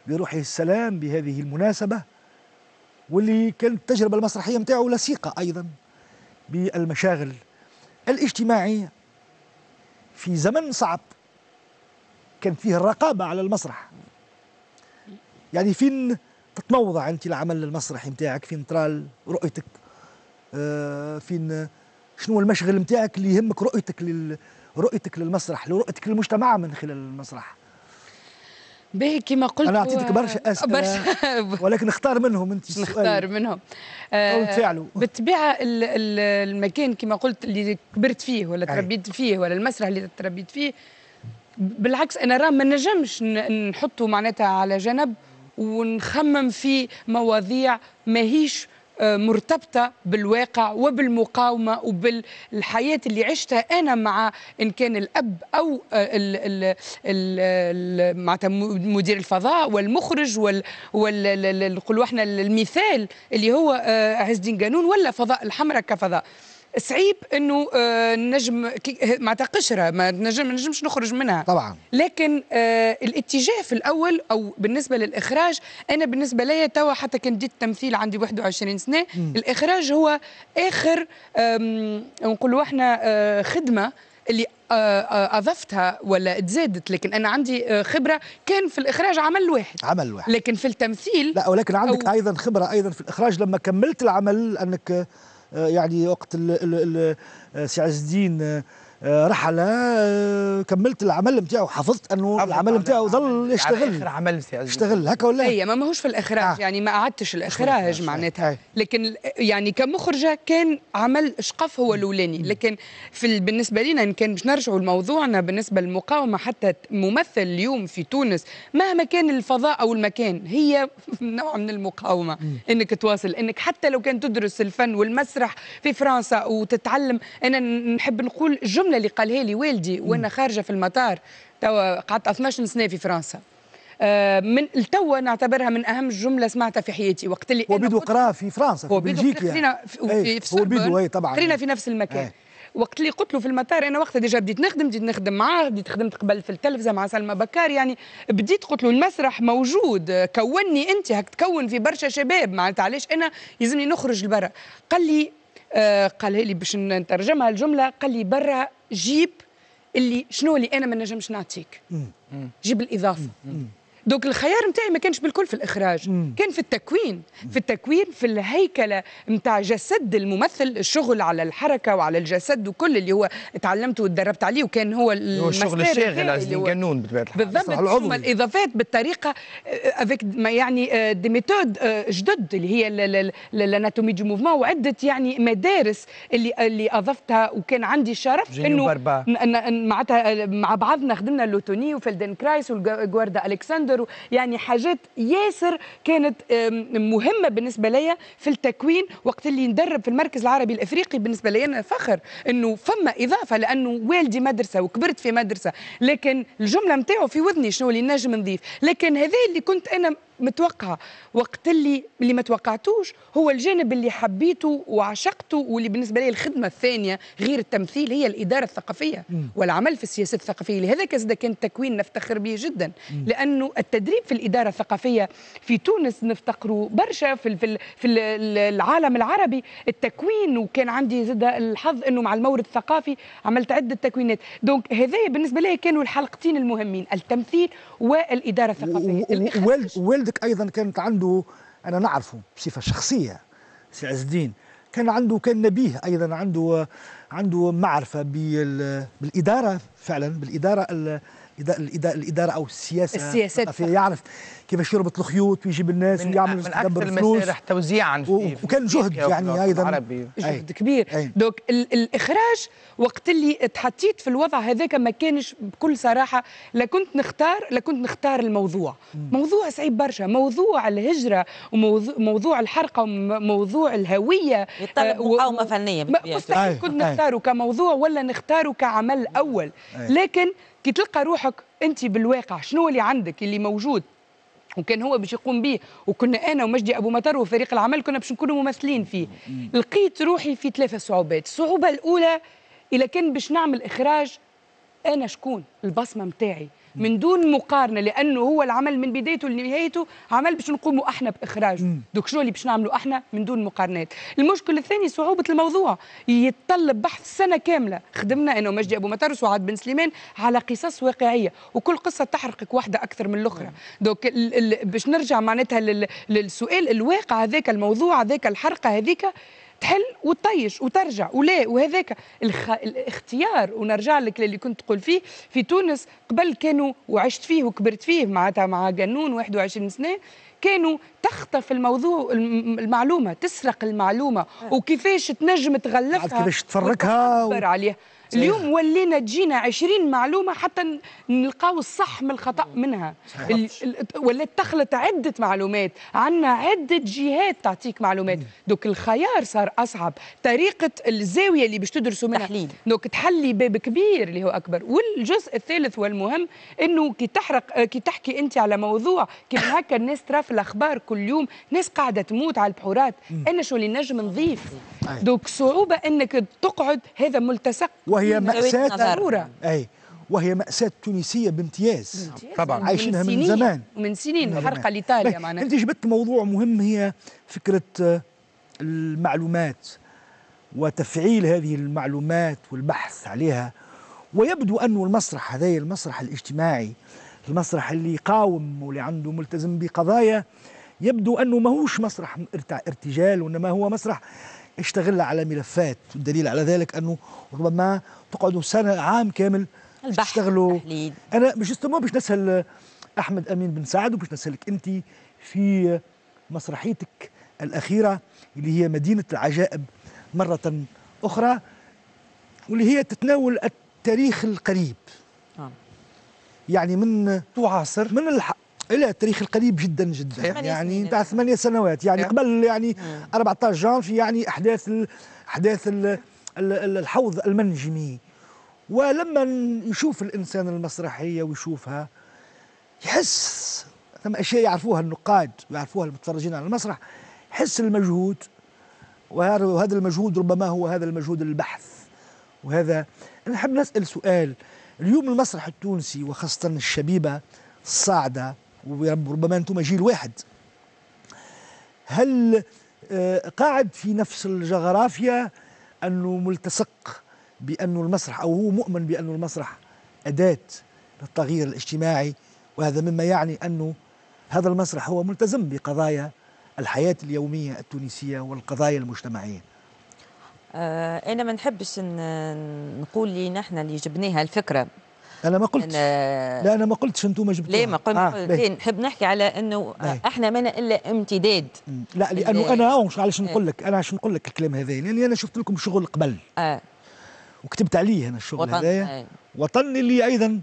Speaker 1: بروحه السلام بهذه المناسبة واللي كانت التجربة المسرحية نتاعو لصيقة أيضا بالمشاغل الاجتماعية في زمن صعب كان فيه الرقابة على المسرح يعني فين تتموضع انت العمل المسرحي نتاعك فين ترى رؤيتك آه فين شنو المشغل نتاعك اللي يهمك رؤيتك لل رؤيتك للمسرح رؤيتك للمجتمع من
Speaker 2: خلال المسرح باهي كما قلت انا اعطيتك برشا اسئله برشا ولكن اختار منهم انت نختار منهم آه، او بالطبيعه المكان كما قلت اللي كبرت فيه ولا تربيت فيه ولا المسرح اللي تربيت فيه بالعكس انا راه ما نجمش نحطه معناتها على جنب ونخمم في مواضيع ماهيش آه، مرتبطة بالواقع وبالمقاومة وبالحياة اللي عشتها أنا مع إن كان الأب أو آه، ال ال ال مع مدير الفضاء والمخرج وال وال احنا المثال اللي هو عز آه، الدين قانون ولا فضاء الحمراء كفضاء صعيب انه آه، نجم معناتها قشره ما نجم نجمش نخرج منها طبعا لكن آه، الاتجاه في الاول او بالنسبه للاخراج انا بالنسبه لي توا حتى كان ديت التمثيل عندي 21 سنه م. الاخراج هو اخر نقولوا احنا آه، خدمه اللي اضفتها ولا تزادت لكن انا عندي خبره كان في الاخراج عمل واحد عمل واحد لكن في التمثيل لا ولكن عندك
Speaker 1: ايضا خبره ايضا في الاخراج لما كملت العمل انك آه، يعني وقت آه، سي عز الدين آه، رحلة آه، آه، كملت العمل نتاعو حفظت انه العمل نتاعو ظل يشتغل اخر عمل يشتغل هكا ولا اي
Speaker 2: ما ماهوش في الاخراج آه. يعني ما قعدتش الاخراج معناتها آه. لكن يعني كمخرجه كان عمل شقف هو الاولاني لكن في بالنسبه لنا ان كان باش نرجعوا لموضوعنا بالنسبه للمقاومه حتى ممثل اليوم في تونس مهما كان الفضاء او المكان هي نوع من المقاومه مم. انك تواصل انك حتى لو كان تدرس الفن والمسرح في فرنسا وتتعلم انا نحب نقول جمله الجمله اللي قالها لي والدي وانا خارجه في المطار توا قعدت 12 سنه في فرنسا آه، من التو نعتبرها من اهم الجمله سمعتها في حياتي وقت اللي هو بيدو قراها في فرنسا في بلجيكا يعني. إيه، في, في هو بيدو اي طبعا قرينا في نفس المكان إيه. وقت اللي قلت له في المطار انا وقتها ديجا بديت نخدم بديت نخدم معاه بديت خدمت قبل في التلفزه مع سلمى بكار يعني بديت قلت له المسرح موجود كوني انت هك تكون في برشا شباب معناتها علاش انا يلزمني نخرج لبرا قال لي آه، قالها لي باش نترجمها الجمله قال لي برا جيب اللي شنو اللي انا ما نجمش نعطيك جيب الاضافه مم. دونك الخيار نتاعي ما كانش بالكل في الاخراج مم. كان في التكوين في التكوين في الهيكله نتاع جسد الممثل الشغل على الحركه وعلى الجسد وكل اللي هو تعلمته وتدربت عليه وكان هو الشغل الشاغل
Speaker 4: قانون بطبيعه الحال بالضبط ثم
Speaker 2: الاضافات بالطريقه افيك آه، ما يعني دي آه، ميثود آه، جدد اللي هي الاناتومي دو موفمون وعده يعني مدارس اللي اللي اضفتها وكان عندي الشرف انه معناتها مع بعضنا خدمنا لوتوني وفلدن كرايس والجواردا الكسندر السكر يعني حاجات ياسر كانت مهمه بالنسبه لي في التكوين وقت اللي ندرب في المركز العربي الافريقي بالنسبه لي انا فخر انه فما اضافه لانه والدي مدرسه وكبرت في مدرسه لكن الجمله متاعه في وذني شنو اللي نجم نضيف لكن هذا اللي كنت انا متوقعه وقت اللي اللي ما توقعتوش هو الجانب اللي حبيته وعشقته واللي بالنسبه لي الخدمه الثانيه غير التمثيل هي الاداره الثقافيه مم. والعمل في السياسات الثقافيه لهذا كذا كان تكوين نفتخر به جدا مم. لانه التدريب في الاداره الثقافيه في تونس نفتقره برشا في في, في العالم العربي التكوين وكان عندي زد الحظ انه مع المورد الثقافي عملت عده تكوينات دونك هذايا بالنسبه لي كانوا الحلقتين المهمين التمثيل والاداره الثقافيه والد عندك ايضا كانت عنده
Speaker 1: انا نعرفه بصفه شخصيه سي عز الدين كان عنده كان نبيه ايضا عنده عنده معرفه بالاداره فعلا بالاداره الاداره او السياسه السياسات فقط. يعرف كيفاش يربط الخيوط ويجيب الناس من ويعمل من
Speaker 2: اكثر المسارح توزيعا في وكان جهد في يعني ايضا عربي. جهد أي. كبير أي. دوك ال الاخراج وقت اللي تحطيت في الوضع هذاك ما كانش بكل صراحه لا كنت نختار لا كنت نختار الموضوع م. موضوع صعيب برشا موضوع الهجره وموضوع الحرقه وموضوع الهويه يتطلب آه، مقاومه فنيه مستحيل كنت نختاره كموضوع ولا نختاره كعمل اول أي. لكن كي تلقى روحك انت بالواقع شنو اللي عندك اللي موجود وكان هو باش يقوم به وكنا انا ومجدي ابو مطر وفريق العمل كنا باش نكونوا ممثلين فيه لقيت روحي في ثلاثه صعوبات الصعوبه الاولى اذا كان باش نعمل اخراج انا شكون البصمه متاعي من دون مقارنه لانه هو العمل من بدايته لنهايته عمل باش نقوموا احنا باخراجه دوك شنو اللي باش نعملوا احنا من دون مقارنات المشكل الثاني صعوبه الموضوع يتطلب بحث سنه كامله خدمنا انا ومجدي ابو مطر وسعاد بن سليمان على قصص واقعيه وكل قصه تحرقك واحده اكثر من الاخرى دوك باش نرجع معناتها للسؤال الواقع هذاك الموضوع هذاك الحرقه هذيك تحل وتطيش وترجع ولا وهذاك الخ... الاختيار ونرجع لك للي كنت تقول فيه في تونس قبل كانوا وعشت فيه وكبرت فيه معناتها مع قانون 21 سنه كانوا تخطف الموضوع المعلومه تسرق المعلومه آه. وكيفاش تنجم تغلفها كيفاش تفركها و... عليها صحيح. إيه. اليوم ولينا تجينا 20 معلومه حتى نلقاو الصح من الخطا منها ولات تخلط عده معلومات عندنا عده جهات تعطيك معلومات دوك الخيار صار اصعب طريقه الزاويه اللي باش تدرسوا منها تحليل دوك تحلي باب كبير اللي هو اكبر والجزء الثالث والمهم انه كي تحرق كي تحكي انت على موضوع كيف هكا الناس ترى في الاخبار كل يوم ناس قاعده تموت على البحورات انا شو اللي نجم نضيف أي. دوك صعوبه انك تقعد هذا ملتصق وهي ماساه
Speaker 1: اي وهي مأساة تونسية بامتياز طبعا عايشينها من, من زمان
Speaker 2: من سنين حرقة لإيطاليا طيب، معناها أنت جبت موضوع مهم
Speaker 1: هي فكرة آه، المعلومات وتفعيل هذه المعلومات والبحث عليها ويبدو أنه المسرح هذا المسرح الاجتماعي المسرح اللي يقاوم واللي عنده ملتزم بقضايا يبدو أنه ماهوش مسرح ارتجال وإنما هو مسرح اشتغل على ملفات والدليل على ذلك انه ربما تقعدوا سنه عام كامل البحث تشتغلوا انا مش ما باش نسال احمد امين بن سعد وباش نسالك انت في مسرحيتك الاخيره اللي هي مدينه العجائب مره اخرى واللي هي تتناول التاريخ القريب آه. يعني من تعاصر من الحق الى التاريخ القريب جدا جدا يعني نتاع ثمانية سنوات يعني نعم. قبل يعني 14 نعم. جانفي يعني احداث الـ احداث الـ الحوض المنجمي ولما يشوف الانسان المسرحيه ويشوفها يحس ثم اشياء يعرفوها النقاد ويعرفوها المتفرجين على المسرح يحس المجهود وهذا المجهود ربما هو هذا المجهود البحث وهذا انا نحب نسال سؤال اليوم المسرح التونسي وخاصه الشبيبه الصاعده وربما انتم جيل واحد هل آه، قاعد في نفس الجغرافيا انه ملتصق بانه المسرح او هو مؤمن بانه المسرح اداه للتغيير الاجتماعي وهذا مما يعني انه هذا المسرح هو ملتزم بقضايا الحياه اليوميه التونسيه والقضايا المجتمعيه
Speaker 3: آه، انا ما نحبش نقول لي نحن اللي جبناها الفكره انا ما قلت أنا لا انا ما قلتش انتم ما جبتوها ليه ما قلت آه ليه نحب نحكي على انه باي. احنا منا الا امتداد لا لانه انا إيه. علاش نقول
Speaker 1: لك انا علاش نقول لك الكلام هذا لاني انا شفت لكم شغل قبل اه وكتبت عليه انا الشغل هذايا آه. وطن اللي ايضا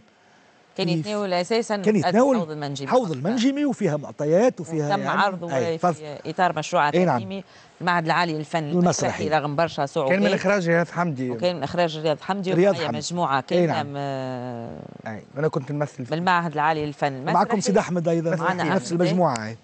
Speaker 1: كان يتناول
Speaker 3: اساسا كان يتناول حوض
Speaker 1: المنجمي حوض المنجمي وفيها معطيات وفيها تم يعني عرضه أي في اطار مشروع
Speaker 3: تعليمي نعم. المعهد العالي للفن المسرحي رغم برشا صعوبات كان من
Speaker 1: اخراج رياض حمدي
Speaker 3: وكان من اخراج رياض حمدي رياض حمدي مجموعه كان نعم. آه، انا كنت نمثل في المعهد العالي للفن المسرحي معكم سيد
Speaker 1: احمد ايضا نفس المجموعه أي.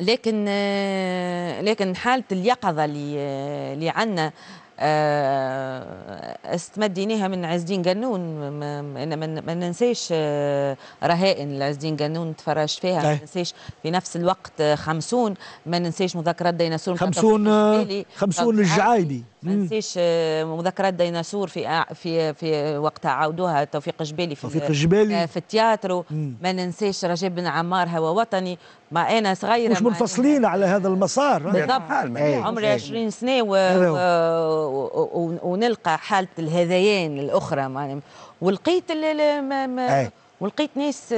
Speaker 3: لكن آه، لكن حاله اليقظه اللي آه، اللي عندنا آه، استمديناها من عز الدين قنون من ما ننسيش آه، رهائن لعز الدين قنون تفرج فيها طيب. ما ننسيش في نفس الوقت خمسون ما ننسيش مذكرات ديناصور خمسون خمسون للجعايبي ما ننسيش آه، مذكرات ديناصور في في في وقت عاودوها توفيق جبالي في توفيق جبالي في التياترو ما ننساش رجب بن عمار هو وطني ما انا صغيره مش
Speaker 1: منفصلين على هذا المسار بالضبط عمري 20 إيه.
Speaker 3: سنه ونلقى حاله الهذيان الاخرى ولقيت إيه. ولقيت ناس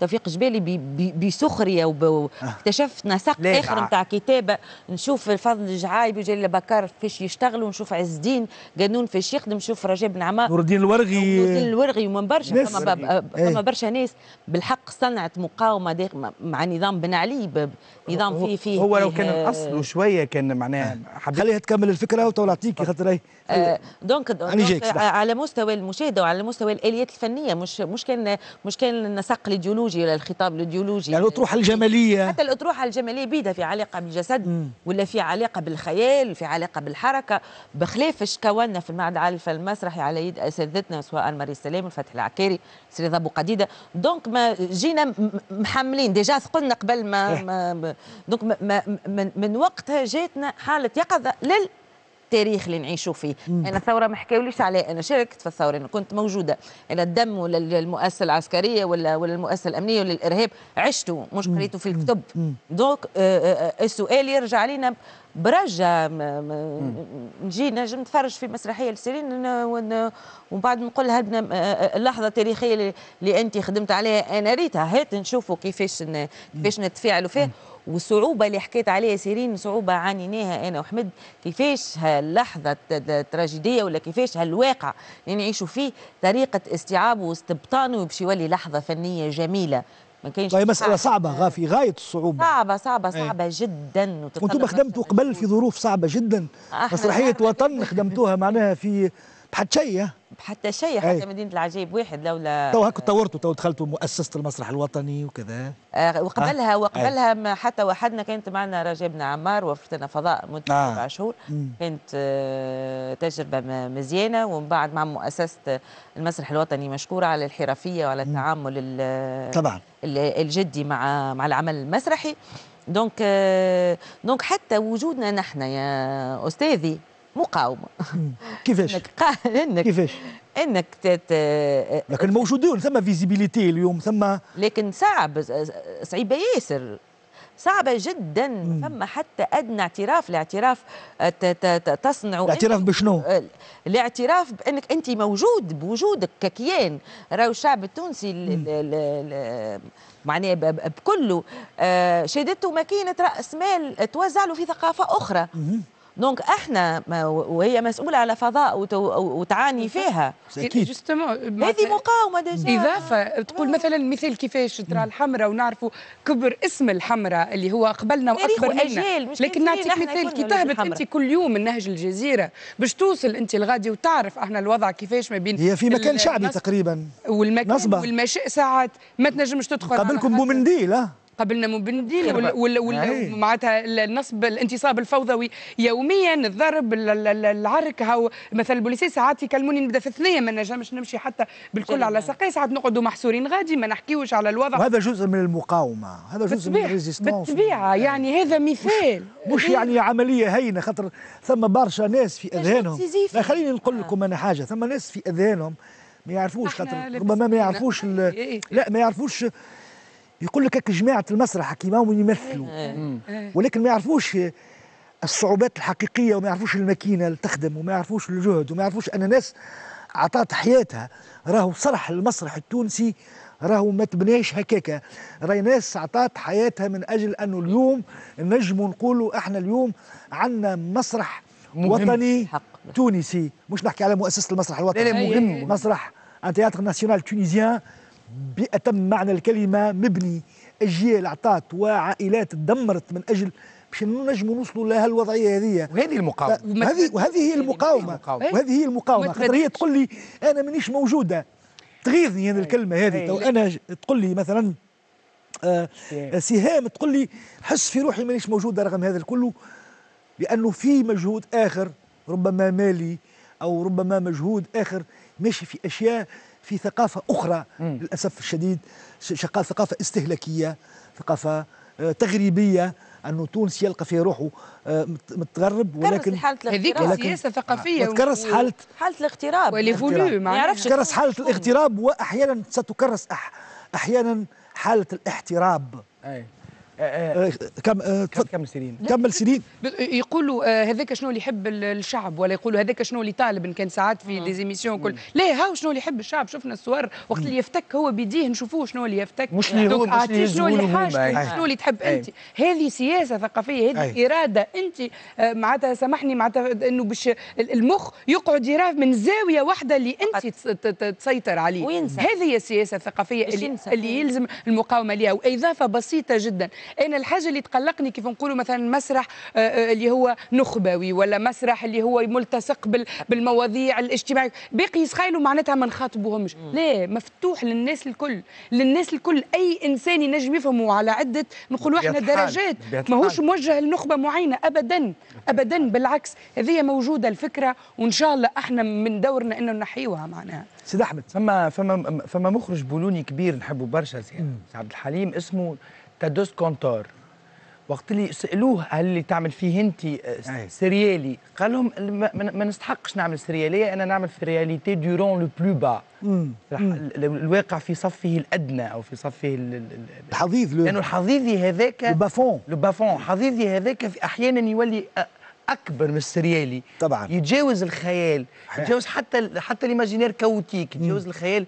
Speaker 3: توفيق جبالي بسخريه واكتشفت آه. نسق اخر نتاع كتابه نشوف فضل الجعايب وجلال بكار فاش يشتغلوا نشوف عز الدين قانون فاش يخدم نشوف رجب نعماء نور الدين الورغي نور الدين الورغي ومن برشا فما فما برشا ناس بالحق صنعت مقاومه مع نظام بن علي نظام فيه فيه هو لو كان آه، الاصل
Speaker 4: شويه كان معناها آه. خليها تكمل الفكره نعطيك خاطر آه دونك, دونك على
Speaker 3: مستوى المشاهده وعلى مستوى الاليات الفنيه مش مش كان مش كان النسق الايديولوجي الايديولوجي ولا الخطاب الايديولوجي يعني الأطروحة الجمالية حتى الأطروحة الجمالية بيدها في علاقة بالجسد مم. ولا في علاقة بالخيال في علاقة بالحركة بخلاف شكونا في المعهد العالفة المسرحي على يد أساتذتنا سواء ماري السلام الفتح العكاري سري ضابو قديدة دونك ما جينا محملين ديجا ثقلنا قبل ما, إيه. ما دونك ما من, من وقتها جاتنا حالة يقظة لل التاريخ اللي نعيشوا فيه مم. انا الثوره ما حكاوليش عليها انا شاركت في الثوره انا كنت موجوده انا الدم ولا المؤسسه العسكريه ولا ولا المؤسسه الامنيه ولا الارهاب عشته مش قريته في الكتب دونك آه، آه، آه، السؤال يرجع لينا برجة نجي نجم نتفرج في مسرحيه لسيرين ومن بعد نقول هذه اللحظه التاريخيه اللي انت خدمت عليها انا ريتها هات نشوفوا كيفاش كيفاش نتفاعلوا فيها والصعوبه اللي حكيت عليها سيرين صعوبه عانيناها انا وحمد كيفاش هاللحظه التراجيديه ولا كيفاش هالواقع اللي نعيشوا فيه طريقه استيعابه واستبطانه باش يولي لحظه فنيه جميله ما كاينش طيب مساله صعبه غا في غايه الصعوبه صعبه صعبه إيه. صعبه ايه. جدا وانتم خدمتوا
Speaker 1: قبل في ظروف صعبه جدا مسرحيه وطن خدمتوها معناها في بحد شيء
Speaker 3: حتى شيء حتى أي. مدينه العجيب واحد لولا تو هكا
Speaker 1: طورتوا تو دخلتوا مؤسسه المسرح الوطني وكذا
Speaker 3: آه وقبلها آه. وقبلها ما حتى وحدنا كانت معنا رجبنا عمار وفرت لنا فضاء مده آه. اربع شهور م. كانت آه تجربه مزيانه ومن بعد مع مؤسسه المسرح الوطني مشكوره على الحرفيه وعلى التعامل طبعا الجدي مع مع العمل المسرحي دونك آه، دونك حتى وجودنا نحن يا استاذي مقاومه كيفاش؟ انك انك كيفاش؟ انك تت... لكن موجودون ثم فيزيبيليتي اليوم ثم لكن صعب صعيبه ياسر صعبة جدا ثم حتى أدنى اعتراف الاعتراف آه، تصنع الاعتراف بشنو؟ آه، الاعتراف بأنك أنت موجود بوجودك ككيان راهو الشعب التونسي معناه بكله آه، شهدته ماكينة رأس مال توزع له في ثقافة أخرى مم. دونك احنا وهي مسؤوله على فضاء وتعاني فيها هذه مقاومه ديجا اضافه
Speaker 2: تقول آه. مثلا مثال كيفاش ترى الحمراء ونعرفوا كبر اسم الحمراء اللي هو قبلنا واكبر منا لكن نعطيك مثال كي تهبط انت كل يوم من نهج الجزيره باش توصل انت الغادي وتعرف احنا الوضع كيفاش ما بين هي في مكان شعبي تقريبا والمكان والمشاء ساعات ما تنجمش تدخل قبلكم بومنديل قبلنا مو أيوة، معناتها النصب الانتصاب الفوضوي يوميا الضرب العرك هاو مثلا البوليسي ساعات يكلموني نبدا في ثنيه ما نجمش نمشي حتى بالكل على ساقي ساعات نقعدوا محصورين غادي ما نحكيوش على الوضع وهذا
Speaker 1: جزء من المقاومه هذا جزء من الريزيستونس بالطبيعه يعني هذا مثال مش, مش يعني عمليه هينه خاطر ثم برشا ناس في اذهانهم لا خليني نقول آه. لكم انا حاجه ثم ناس في اذهانهم ما يعرفوش خاطر ربما ما يعرفوش إيه، إيه. لا ما يعرفوش يقول لك جماعه المسرح كيما يمثلوا إيه. إيه. إيه. ولكن ما يعرفوش الصعوبات الحقيقيه وما يعرفوش الماكينه اللي تخدم وما يعرفوش الجهد وما يعرفوش ان ناس عطات حياتها راهو صرح المسرح التونسي راهو ما تبناش هكاكا راهي ناس عطات حياتها من اجل انه اليوم نجم نقولوا احنا اليوم عندنا مسرح مهم. وطني حق. تونسي مش نحكي على مؤسسه المسرح الوطني لا لا مهم مسرح ان تياتر ناسيونال تونيزيان بأتم معنى الكلمة مبني أجيال عطات وعائلات تدمرت من أجل باش نجموا نوصلوا الوضعية هذه وهذه المقاومه هذه وهذه هي المقاومه وهذه هي المقاومه خاطر هي تقول لي انا مانيش موجوده تغيظني انا الكلمه هذه تو انا تقول لي مثلا إيه. آه سهام تقول لي حس في روحي مانيش موجوده رغم هذا الكل لانه في مجهود اخر ربما مالي او ربما مجهود اخر ماشي في اشياء في ثقافة أخرى مم. للأسف الشديد شغال ثقافة استهلاكية ثقافة آه، تغريبية انه تونس يلقى فيه روحه آه، متغرب ولكن هذيك سياسه ثقافيه آه، تكرس حاله
Speaker 3: حاله الاغتراب والليفولو ما يعرفش يعني تكرس حاله
Speaker 1: الاغتراب واحيانا ستكرس أح... احيانا حاله الاحتراب أي. آه، آه، كم آه، كم سنين كمل
Speaker 2: سنين يقولوا هذاك شنو اللي يحب الشعب ولا يقولوا هذاك شنو اللي طالب كان ساعات في ديزيميسيون كل لا هاو شنو اللي يحب الشعب شفنا الصور وقت اللي يفتك هو بيديه نشوفوه شنو اللي يفتك مش اللي هو شنو اللي حاجتك شنو اللي تحب انت هذه سياسه ثقافيه هذه اراده انت معناتها سامحني معناتها انه باش المخ يقعد يراه من زاويه واحده اللي انت تسيطر عليه هذه هي السياسه الثقافيه اللي, اللي يلزم المقاومه لها واضافه بسيطه جدا انا الحاجه اللي تقلقني كيف نقولوا مثلا مسرح آه، آه، اللي هو نخبوي ولا مسرح اللي هو ملتصق بالمواضيع الاجتماعيه باقي يسخايلوا معناتها ما نخاطبوهمش لا مفتوح للناس الكل للناس الكل اي انسان ينجم يفهموا على عده نقولوا احنا درجات ماهوش موجه لنخبه معينه ابدا ابدا بالعكس هذه موجوده الفكره وان شاء الله احنا من دورنا انه نحيوها معناها
Speaker 4: سيد احمد فما فما فما مخرج بولوني كبير نحبه برشا سي عبد الحليم اسمه تدوس كونتور وقت اللي سالوه هل اللي تعمل فيه انت آه، سريالي قال لهم ما نستحقش نعمل سرياليه انا نعمل في رياليتي دورون لو بلو با الواقع في صفه الادنى او في صفه الحضيض لانه الحضيضي
Speaker 1: هذاك لو بافون
Speaker 4: لو بافون حضيضي هذاك احيانا يولي اكبر من السريالي طبعا يتجاوز الخيال يتجاوز حتى حتى الايماجينير كاوتيك يتجاوز مم. الخيال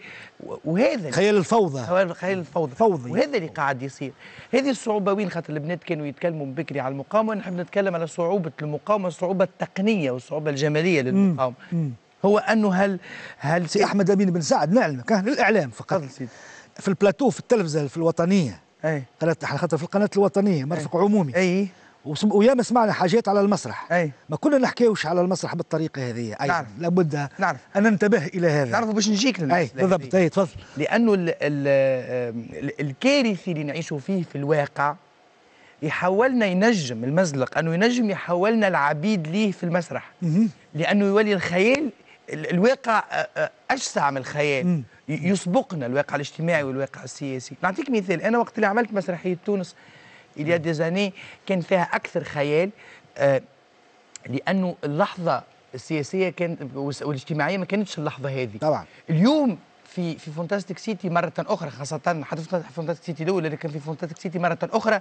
Speaker 4: وهذا خيال الفوضى خيال الفوضى فوضي وهذا اللي قاعد يصير هذه الصعوبه وين خاطر البنات كانوا يتكلموا بكري على المقاومه نحب نتكلم على صعوبه المقاومه الصعوبه التقنيه والصعوبه الجماليه
Speaker 1: للمقاومه مم. مم. هو انه هل هل سي احمد امين بن سعد نعلمك كان للاعلام فقط في البلاتو في التلفزه في الوطنيه اي قناه خاطر في القناه الوطنيه مرفق أي. عمومي اي وياما سمعنا حاجات على المسرح أي. ما كنا نحكيوش على المسرح بالطريقه هذه اي نعم. لابد نعرف. ان ننتبه الى هذا نعرف باش نجيك اي بالضبط اي تفضل لانه
Speaker 4: ال ال ال الكارثي اللي نعيشوا فيه في الواقع يحولنا ينجم المزلق انه ينجم يحولنا العبيد ليه في المسرح لانه يولي الخيال الواقع اجسع من الخيال يسبقنا الواقع الاجتماعي والواقع السياسي نعطيك مثال انا وقت اللي عملت مسرحيه تونس il y a des années كان فيها اكثر خيال آه، لانه اللحظه السياسيه كانت والاجتماعيه ما كانتش اللحظه هذه طبعا اليوم في في فونتاستيك سيتي مره اخرى خاصه حتى في فونتاستيك سيتي الاولى لكن في فونتاستيك سيتي مره اخرى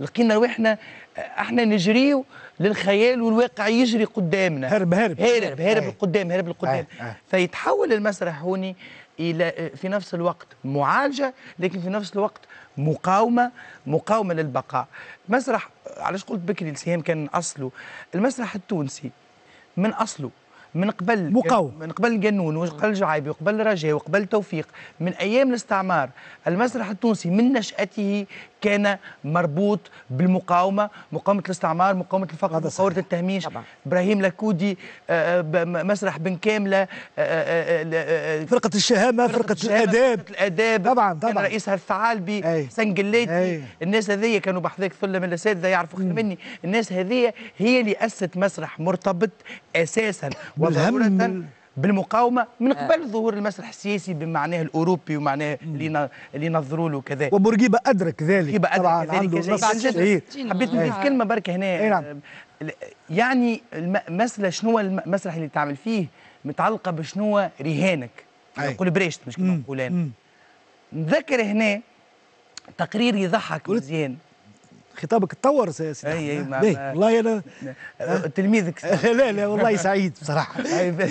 Speaker 4: لقينا روحنا احنا نجريو للخيال والواقع يجري قدامنا هرب هرب هرب هرب, هرب, هرب قدام هرب لقدام فيتحول المسرح هوني الى آه، في نفس الوقت معالجه لكن في نفس الوقت مقاومه مقاومه للبقاء مسرح علاش قلت بكري السهام كان اصله المسرح التونسي من اصله من قبل مقاوم من قبل القانون وقبل جعيبي وقبل رجاء وقبل توفيق من ايام الاستعمار المسرح التونسي من نشاته كان مربوط بالمقاومه مقاومه الاستعمار مقاومه الفقر مقاومه التهميش طبعا. ابراهيم لاكودي آه، آه، مسرح بن كامله آه، فرقه الشهامه فرقه, فرقة الاداب فرقه الاداب طبعا طبعا كان رئيسها الثعالبي سنجليتي الناس هذيا كانوا بحذاك ثله من الاساتذه يعرفوا اكثر مني الناس هذيا هي اللي اسست مسرح مرتبط اساسا وضروره بالمقاومه من آه. قبل ظهور المسرح السياسي بمعناه الاوروبي ومعناه اللي اللي نظروا له كذا وبورقيبه
Speaker 1: ادرك ذلك طبعا ادرك ذلك حبيت
Speaker 4: نضيف آه. كلمه برك هنا نعم. آه، يعني المسرح شنو المسرح اللي تعمل فيه متعلقه بشنو رهانك نقول بريشت مش كما نقول انا نذكر هنا تقرير يضحك مزيان خطابك تطور سي سي اي اي نعم. ما والله انا أه، تلميذك لا لا والله سعيد بصراحه طيب.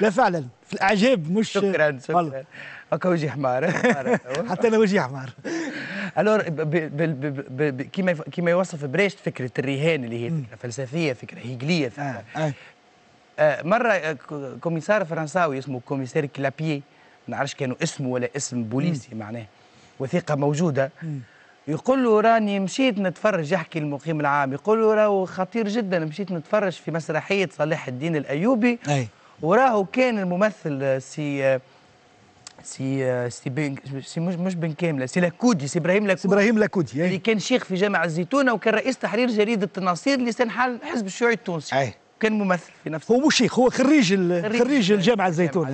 Speaker 4: لا فعلا في الاعجاب مش شكرا شكرا هكا وجهي حمار حتى انا وجهي حمار الور كيما كيما يوصف بريشت فكره الرهان اللي هي فكره فلسفيه فكره هيجليه آه، فكره آه. مره كوميسار فرنساوي اسمه كوميسار كلابيي ما نعرفش كانوا اسمه ولا اسم بوليسي معناه وثيقه موجوده يقول له راني مشيت نتفرج يحكي المقيم العام يقول له راهو خطير جدا مشيت نتفرج في مسرحيه صلاح الدين الايوبي أي. وراهو كان الممثل سي سي سي, بن سي مش, مش بن كامله سي لاكودي سي ابراهيم لاكودي ابراهيم لاكودي اللي كان شيخ في جامع الزيتونه وكان رئيس تحرير جريده النصير لسان حال الحزب الشيوعي التونسي أي. كان ممثل في نفس هو مش شيخ هو خريج
Speaker 1: خريج الجامعه الزيتون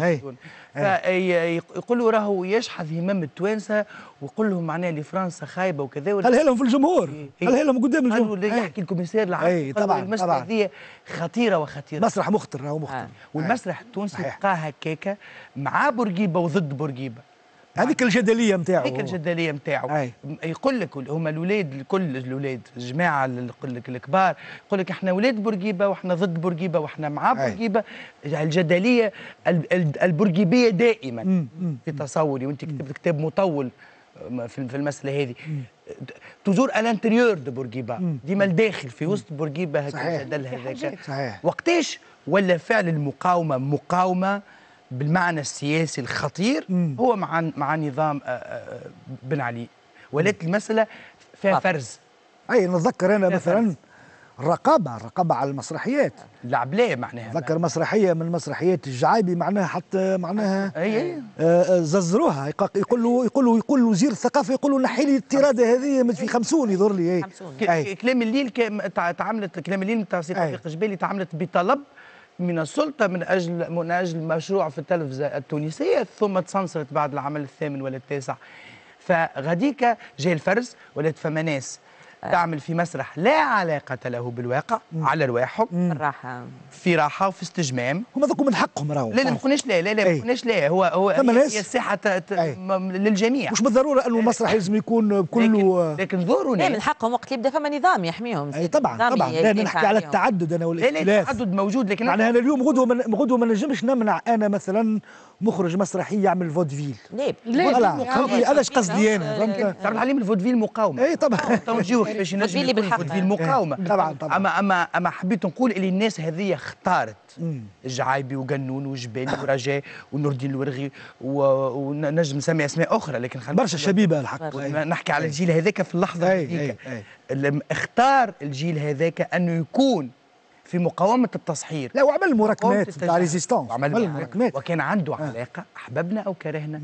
Speaker 4: يقول له راهو يشحذ همام التوانسه ويقول لهم معناها اللي فرنسا خايبه وكذا هل هلهم في الجمهور إيه. هل هلهم قدام الجمهور قالوا يحكي الكوميسير العام طبعا المسرح هذه خطيره وخطيره مسرح مخطر راهو مخطر آه. والمسرح التونسي بقى هكاكا مع بورقيبه وضد بورقيبه هذيك الجدليه نتاعو هذيك الجدليه نتاعو يقول لك هما الاولاد الكل الاولاد الجماعه الكبار يقول لك احنا اولاد بورقيبه واحنا ضد بورقيبه واحنا مع بورقيبه الجدليه البورقيبيه دائما مم. في تصوري وانت كتبت كتاب مطول في المساله هذه توزور الانتريور دو بورقيبه ديما الداخل في وسط بورقيبه هكا صحيح هذاك وقتاش ولا فعل المقاومه مقاومه بالمعنى السياسي الخطير هو مع مع نظام آه،
Speaker 1: آه، آه، بن علي ولكن المساله فيها فرز اي نتذكر انا مثلا الرقابه الرقابه على المسرحيات العبليه معناها ذكر مسرحيه من مسرحيات الجعايبي معناها حتى معناها اي اي ززروها يقول له يقول له يقول وزير الثقافه يقول له نحي لي التيراده هذه في 50 يضر لي اي كلام
Speaker 4: الليل تعاملت كلام الليل نتاع سي توفيق جبالي تعاملت بطلب من السلطة من أجل من أجل مشروع في التلفزة التونسية ثم تسنصرت بعد العمل الثامن ولا التاسع فغديكا جاي الفرز ولات فما ناس تعمل في مسرح لا علاقة له بالواقع مم. على رواحهم راحة في راحة وفي استجمام هما ذوك
Speaker 1: من حقهم راهو لا لا ما
Speaker 4: قلناش لا لا لا ما قلناش إيه. لا هو هو هي الساحة إيه. للجميع
Speaker 3: مش بالضرورة أنه المسرح لازم
Speaker 1: يكون كله لكن ظهورنا لا من
Speaker 3: حقهم وقت يبدا فما نظام يحميهم
Speaker 1: اي طبعا طبعا لا نحكي على التعدد انا والاختلاف لا لا التعدد موجود لكن معناها انا اليوم غدوة غدوة ما نجمش نمنع انا مثلا مخرج مسرحي يعمل فودفيل
Speaker 3: ليه ليه
Speaker 1: انا اش قصدي انا فهمت تعرف الحليم الفودفيل مقاومه اي طبعا
Speaker 4: تو نجيو كيفاش نجم الفودفيل مقاومه إيه، طبعا طبعا اما اما اما حبيت نقول اللي الناس هذه اختارت جعايبي وقنون وجبالي ورجاء ونور الدين الورغي ونجم نسمي اسماء اخرى لكن برشا شبيبه الحق إيه. نحكي على إيه. الجيل هذاك في اللحظه هذيك اختار الجيل هذاك انه يكون في مقاومه التصحير لا وعمل المراكمات تاع ريزيستانس وعمل المراكمات وكان عنده آه. علاقه احببنا او كرهنا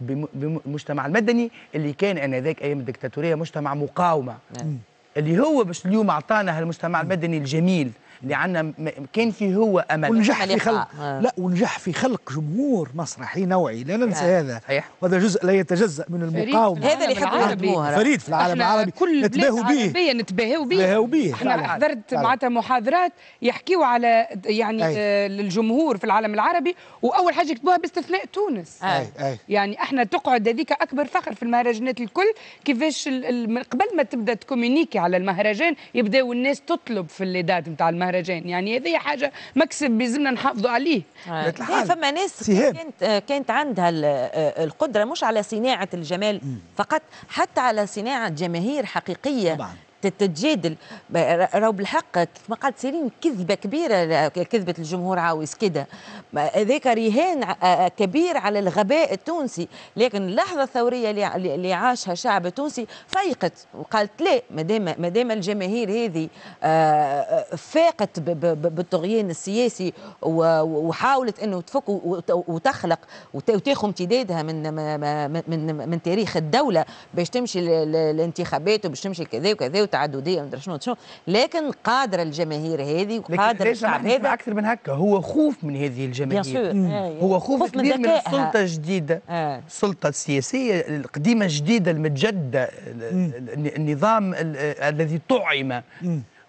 Speaker 4: بالمجتمع المدني اللي كان انذاك ايام الدكتاتوريه مجتمع مقاومه اللي هو باش اليوم اعطانا هالمجتمع المدني الجميل لان كان فيه هو امل ونجح في خلق آه. لا
Speaker 1: ونجح في خلق جمهور مسرحي نوعي لا ننسى آه. هذا صحيح وهذا جزء لا يتجزا من المقاومه هذا اللي يحبوا فريد في العالم العربي كل نتباهوا به
Speaker 2: نتباهوا به نتباهوا به احنا حضرت معناتها محاضرات يحكيوا على يعني أي. الجمهور آه، في العالم العربي واول حاجه كتبوها باستثناء تونس أي. أي. يعني احنا تقعد هذيك اكبر فخر في المهرجانات الكل كيفاش قبل ما تبدا تكومينيكي على المهرجان يبداو الناس تطلب في الليدات نتاع المهرجان المهرجان يعني هذه حاجه مكسب بيزمنا نحافظوا عليه
Speaker 3: آه. إيه، فما ناس كانت كانت عندها آه، القدره مش على صناعه الجمال فقط حتى على صناعه جماهير حقيقيه طبعا. تتجادل راهو بالحق كما قالت سيرين كذبه كبيره كذبه الجمهور عاوز كده هذاك رهان كبير على الغباء التونسي لكن اللحظه الثوريه اللي عاشها الشعب التونسي فيقت وقالت لا ما دام الجماهير هذه آه، فاقت بالطغيان السياسي وحاولت انه تفك وتخلق وتاخذ امتدادها من من من تاريخ الدوله باش تمشي للانتخابات وباش تمشي كذا وكذا وتعدديه ومدري شنو شنو لكن قادره الجماهير هذه وقادره الشعب هذا
Speaker 4: اكثر من هكا هو خوف من هذه الجماهير إيه، إيه. هو خوف, خوف كبير من, من السلطه الجديده السلطه إيه. السياسيه القديمه الجديده المتجده النظام الذي طعم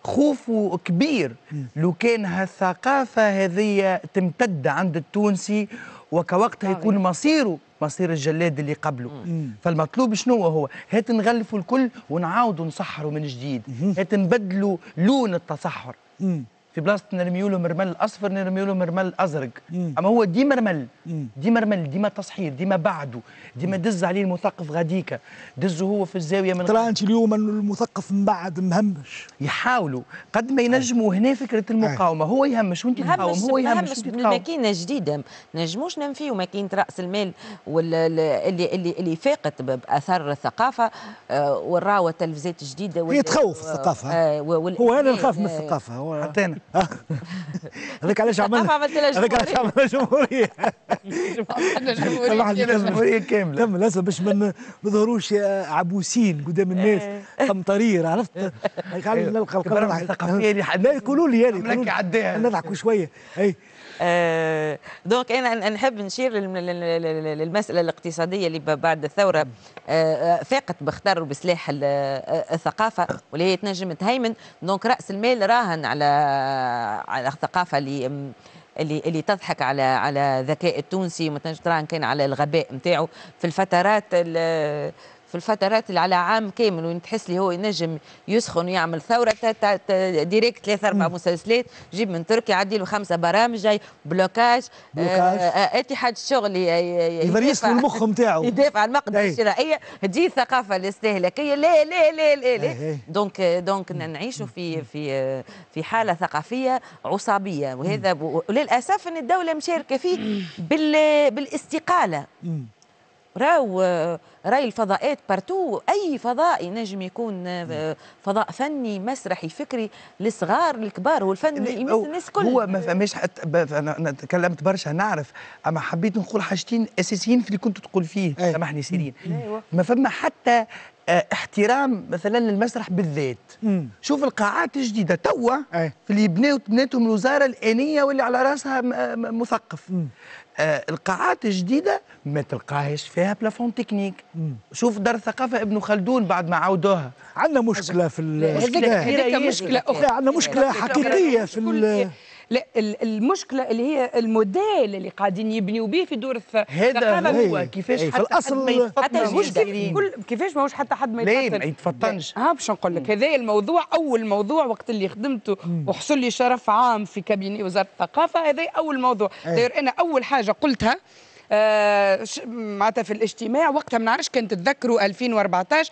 Speaker 4: خوف كبير لو كان هالثقافه هذه تمتد عند التونسي وكوقتها يكون مصيره مصير الجلاد اللي قبله مم. فالمطلوب شنو هو هات نغلفوا الكل ونعاودوا نصحروا من جديد هات نبدلوا لون التصحر مم. في بلاصه نرميو له مرمل اصفر نرميو له مرمل ازرق اما هو دي مرمل دي مرمل ديما تصحير ديما بعده ديما دز عليه المثقف غاديكا دزه هو في الزاويه من ترى انت اليوم المثقف من بعد مهمش يحاولوا قد ما ينجموا هنا فكره المقاومه هو يهمش وانت تقاوم هو يهمش وانت
Speaker 3: جديده نجموش ننفيو ماكينه راس المال واللي اللي اللي فاقت باثر الثقافه آه، والراوه التلفزيات الجديده هي تخوف الثقافه آه، هو انا إيه، نخاف من آه. الثقافه حتى انا هذاك علاش عملنا هذاك علاش عملنا
Speaker 1: جمهوريه عملنا جمهوريه كامله تم لازم باش ما نظهروش عبوسين قدام إيه. الناس قمطرير عرفت نلقى إيه. القمطرير الثقافيه اللي لا يقولوا لي يعني نضحكوا شويه اي
Speaker 3: آه، دونك انا نحب نشير للمساله الاقتصاديه اللي بعد الثوره آه، آه، فاقت باختار وبسلاح الثقافه واللي هي تنجم تهيمن دونك راس المال راهن على على الثقافه اللي اللي اللي تضحك على على ذكاء التونسي وما تنجمش كان على الغباء نتاعو في الفترات في الفترات اللي على عام كامل وين تحس لي هو ينجم يسخن ويعمل ثوره ديريكت ثلاث اربع مسلسلات جيب من تركيا عدي له خمسه برامج جاي بلوكاج آه، آه، اتحاد الشغل يدافع يسلم المخ نتاعو يدافع عن المقدره إيه. الشرائيه دي الثقافه الاستهلاكيه لا لا لا لا, لا. دونك دونك نعيشوا في في آه، في حاله ثقافيه عصابيه وهذا وللاسف ان الدوله مشاركه فيه بالاستقاله راهو راي الفضاءات بارتو اي فضاء ينجم يكون آه، فضاء فني مسرحي فكري للصغار للكبار والفن يمس الناس الكل هو ما
Speaker 4: فماش حتى انا تكلمت برشا نعرف اما حبيت نقول حاجتين اساسيين في اللي كنت تقول فيه إيه. سامحني سيرين ما فما حتى آه، احترام مثلا للمسرح بالذات مم. شوف القاعات الجديده توا اللي بناو بناتهم الوزاره الانيه واللي على راسها آه، مثقف آه القاعات الجديده ما تلقاهاش فيها بلافون تكنيك مم. شوف دار الثقافه ابن خلدون بعد ما عاودوها عندنا مشكله في المشكله
Speaker 1: مشكله اخرى عندنا مشكله حقيقيه
Speaker 2: في لا المشكله اللي هي الموديل اللي قاعدين يبنيوا به في دور الثقافه هذا هو إيه، إيه، كيفاش في الاصل حتى ماهوش كل كيفاش ماهوش حتى حد ما يتفطن ما يتفطنش ها باش نقول لك هذا الموضوع اول موضوع وقت اللي خدمته وحصل لي شرف عام في كابيني وزاره الثقافه هذا اول موضوع إيه. داير انا اول حاجه قلتها آه معناتها في الاجتماع وقتها ما نعرفش كان تتذكروا 2014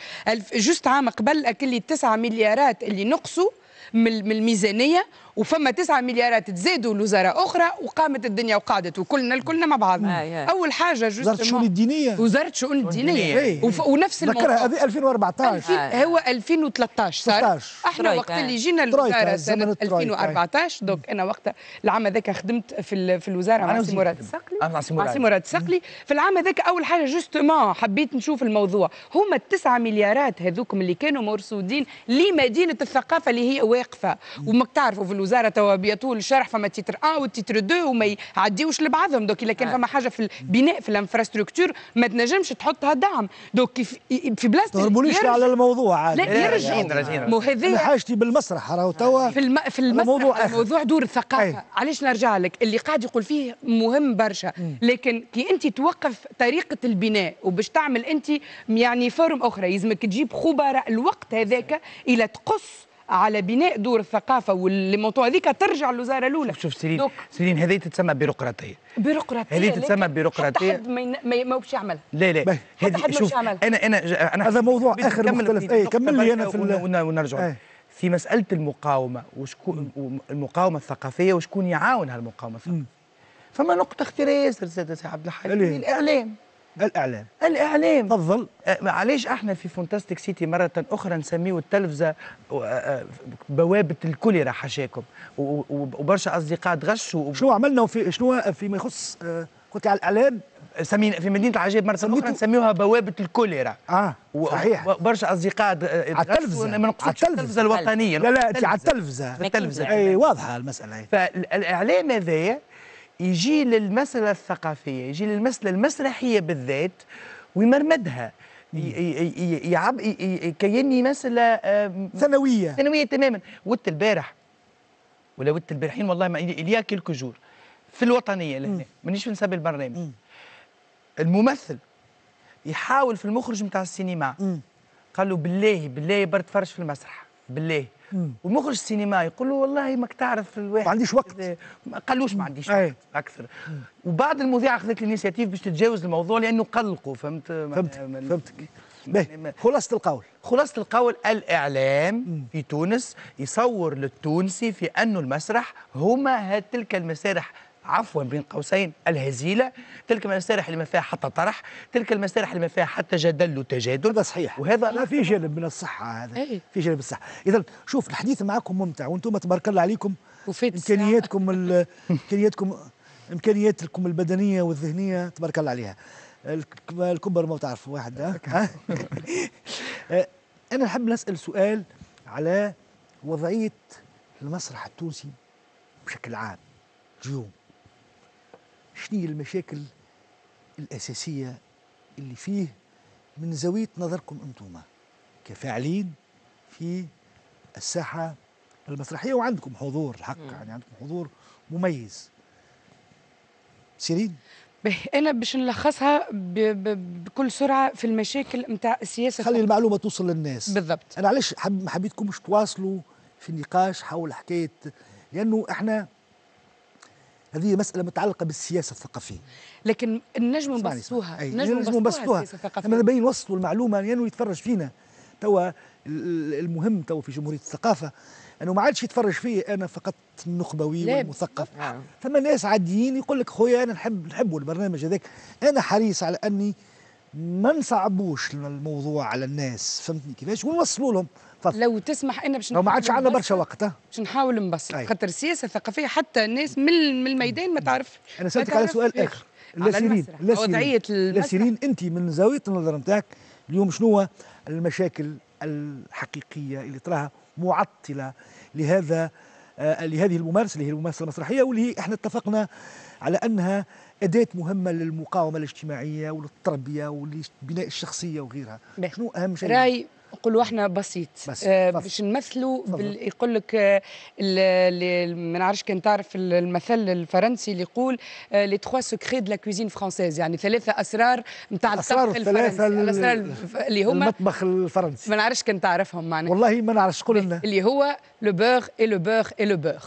Speaker 2: جوست عام قبل اكل 9 مليارات اللي نقصوا من الميزانيه وفما 9 مليارات تزادوا لوزارة اخرى وقامت الدنيا وقعدت وكلنا الكلنا مع بعضنا آه، اول حاجه جوست وزاره الشؤون الدينيه وزاره الشؤون الدينيه إيه. وف... ونفس الموضوع هذه 2014 آه. هو 2013 صار 16. احنا وقت آه. اللي جينا الوزاره سنه 2014 دوك انا وقتها العام هذاك خدمت في في الوزاره مع سي مراد الصقلي مع سي مراد الصقلي في العام هذاك اول حاجه جوستومون حبيت نشوف الموضوع هما التسعة مليارات هذوكم اللي كانوا مرصودين لمدينه الثقافه اللي هي واقفه وما تعرفوا في الوزاره توا بيطول الشرح فما تيتر 1 والتيتر دو وما يعديوش لبعضهم دوك الا كان نعم. فما حاجه في البناء في الانفراستركتور ما تنجمش تحطها دعم دوك في بلاصه تهربونيش على الموضوع عادي لا يرجعوا مو هذا حاجتي بالمسرح راهو توا في, في المسرح الموضوع, الموضوع دور الثقافه علاش نرجع لك اللي قاعد يقول فيه مهم برشا لكن كي انت توقف طريقه البناء وباش تعمل انت يعني فورم اخرى يلزمك تجيب خبراء الوقت هذاك الى تقص على بناء دور الثقافه والموضوع هذيك ترجع للوزاره الاولى شوف سيرين سيرين هذه تتسمى بيروقراطيه بيروقراطيه هذه تتسمى بيروقراطيه حتى حد ما باش يعملها لا لا حتى حد شوف انا
Speaker 4: انا انا هذا موضوع اخر مختلف اي كمل لي انا في ونرجع إيه. في مساله المقاومه وشكون المقاومه الثقافيه وشكون يعاون هالمقاومه الثقافيه فما نقطه اختراس سي عبد الحليم الاعلام الاعلام الاعلام تفضل أه، علاش احنا في فونتاستيك سيتي مره اخرى نسميه التلفزه أه، أه، بوابه الكوليرا حاشاكم وبرشا اصدقاء تغشوا شنو عملنا في شنو فيما يخص قلت على الاعلام سمين في مدينه العجائب مره اخرى نسميوها بوابه الكوليرا اه صحيح وبرشا اصدقاء على التلفزه ما التلفزه الوطنيه لا لا على التلفزه التلفزه اي واضحه المساله فالإعلام هذايا يجي للمسألة الثقافية يجي للمسألة المسرحية بالذات ويمرمدها يعب كيني مسألة ثانوية ثانوية تماما ودت البارح ولا ودت البارحين والله ما إليا كيلكو جور في الوطنية لهنا مانيش في نسب البرنامج مم. الممثل يحاول في المخرج نتاع السينما قال له بالله بالله برد فرش في المسرح بالله والمخرج السينما يقول له والله ماك تعرف الواحد ما عنديش وقت ما قالوش ما عنديش وقت اكثر وبعد المذيعه اخذت الانيشيتيف باش تتجاوز الموضوع لانه قلقوا فهمت فهمتك خلاصه القول خلاصه القول الاعلام في تونس يصور للتونسي في انه المسرح هما تلك المسارح عفوا بين قوسين الهزيله تلك المسارح اللي ما فيها حتى طرح تلك المسارح اللي ما فيها حتى جدل
Speaker 1: وتجادل هذا صحيح وهذا لا إيه. في جانب من الصحه هذا أي. في جانب الصحه اذا شوف الحديث معكم ممتع وانتم تبارك الله عليكم امكانياتكم امكانياتكم امكانياتكم البدنيه والذهنيه تبارك الله عليها الكبر ما تعرف واحد ها؟ انا نحب نسال سؤال على وضعيه المسرح التونسي بشكل عام اليوم شنو المشاكل الأساسية اللي فيه من زاوية نظركم أنتم كفاعلين في الساحة
Speaker 2: المسرحية وعندكم حضور الحق يعني عندكم حضور مميز سيرين انا باش نلخصها بكل سرعه في المشاكل نتاع السياسه خلي المعلومه توصل للناس بالضبط انا علاش ما حبيتكمش تواصلوا في
Speaker 1: النقاش حول حكايه لانه احنا هذه مساله متعلقه بالسياسه الثقافيه لكن النجم نبسطوها النجم نبسطوها لما باين وصلوا المعلومه لانه يتفرج فينا توا المهم توا في جمهوريه الثقافه انه ما عادش يتفرج فيا انا فقط النخبوي والمثقف آه. فما ثم ناس عاديين يقول لك خويا انا نحب نحبوا البرنامج هذاك انا حريص على اني ما نصعبوش الموضوع على الناس فهمتني كيفاش ونوصلوا لهم فضل. لو تسمح انا باش ما عادش عندنا برشا
Speaker 2: وقت باش نحاول نبسط طيب. خاطر السياسه الثقافيه حتى الناس من الميدان ما تعرفش انا سالتك على سؤال اخر لا سيرين لا سيرين لا سيرين
Speaker 1: انت من زاويه النظر نتاعك اليوم شنو المشاكل الحقيقيه اللي تراها معطله لهذا آه لهذه الممارسه اللي هي الممارسه المسرحيه واللي احنا اتفقنا على انها اداه مهمه للمقاومه الاجتماعيه وللتربيه ولبناء الشخصيه
Speaker 2: وغيرها شنو اهم شيء راي نقولوا احنا بسيط بس. آه باش نمثلوا بال... يقول لك آه، ما نعرفش كان تعرف المثل الفرنسي اللي يقول لي تخوا سكري دو لا كوزين فرونسيز يعني ثلاثه اسرار نتاع الطبخ الفرنسي يعني الاسرار اللي هما المطبخ الفرنسي ما نعرفش كان تعرفهم معنا والله ما نعرفش قول لنا اللي هو لو بوغ اي لو بوغ اي لو بوغ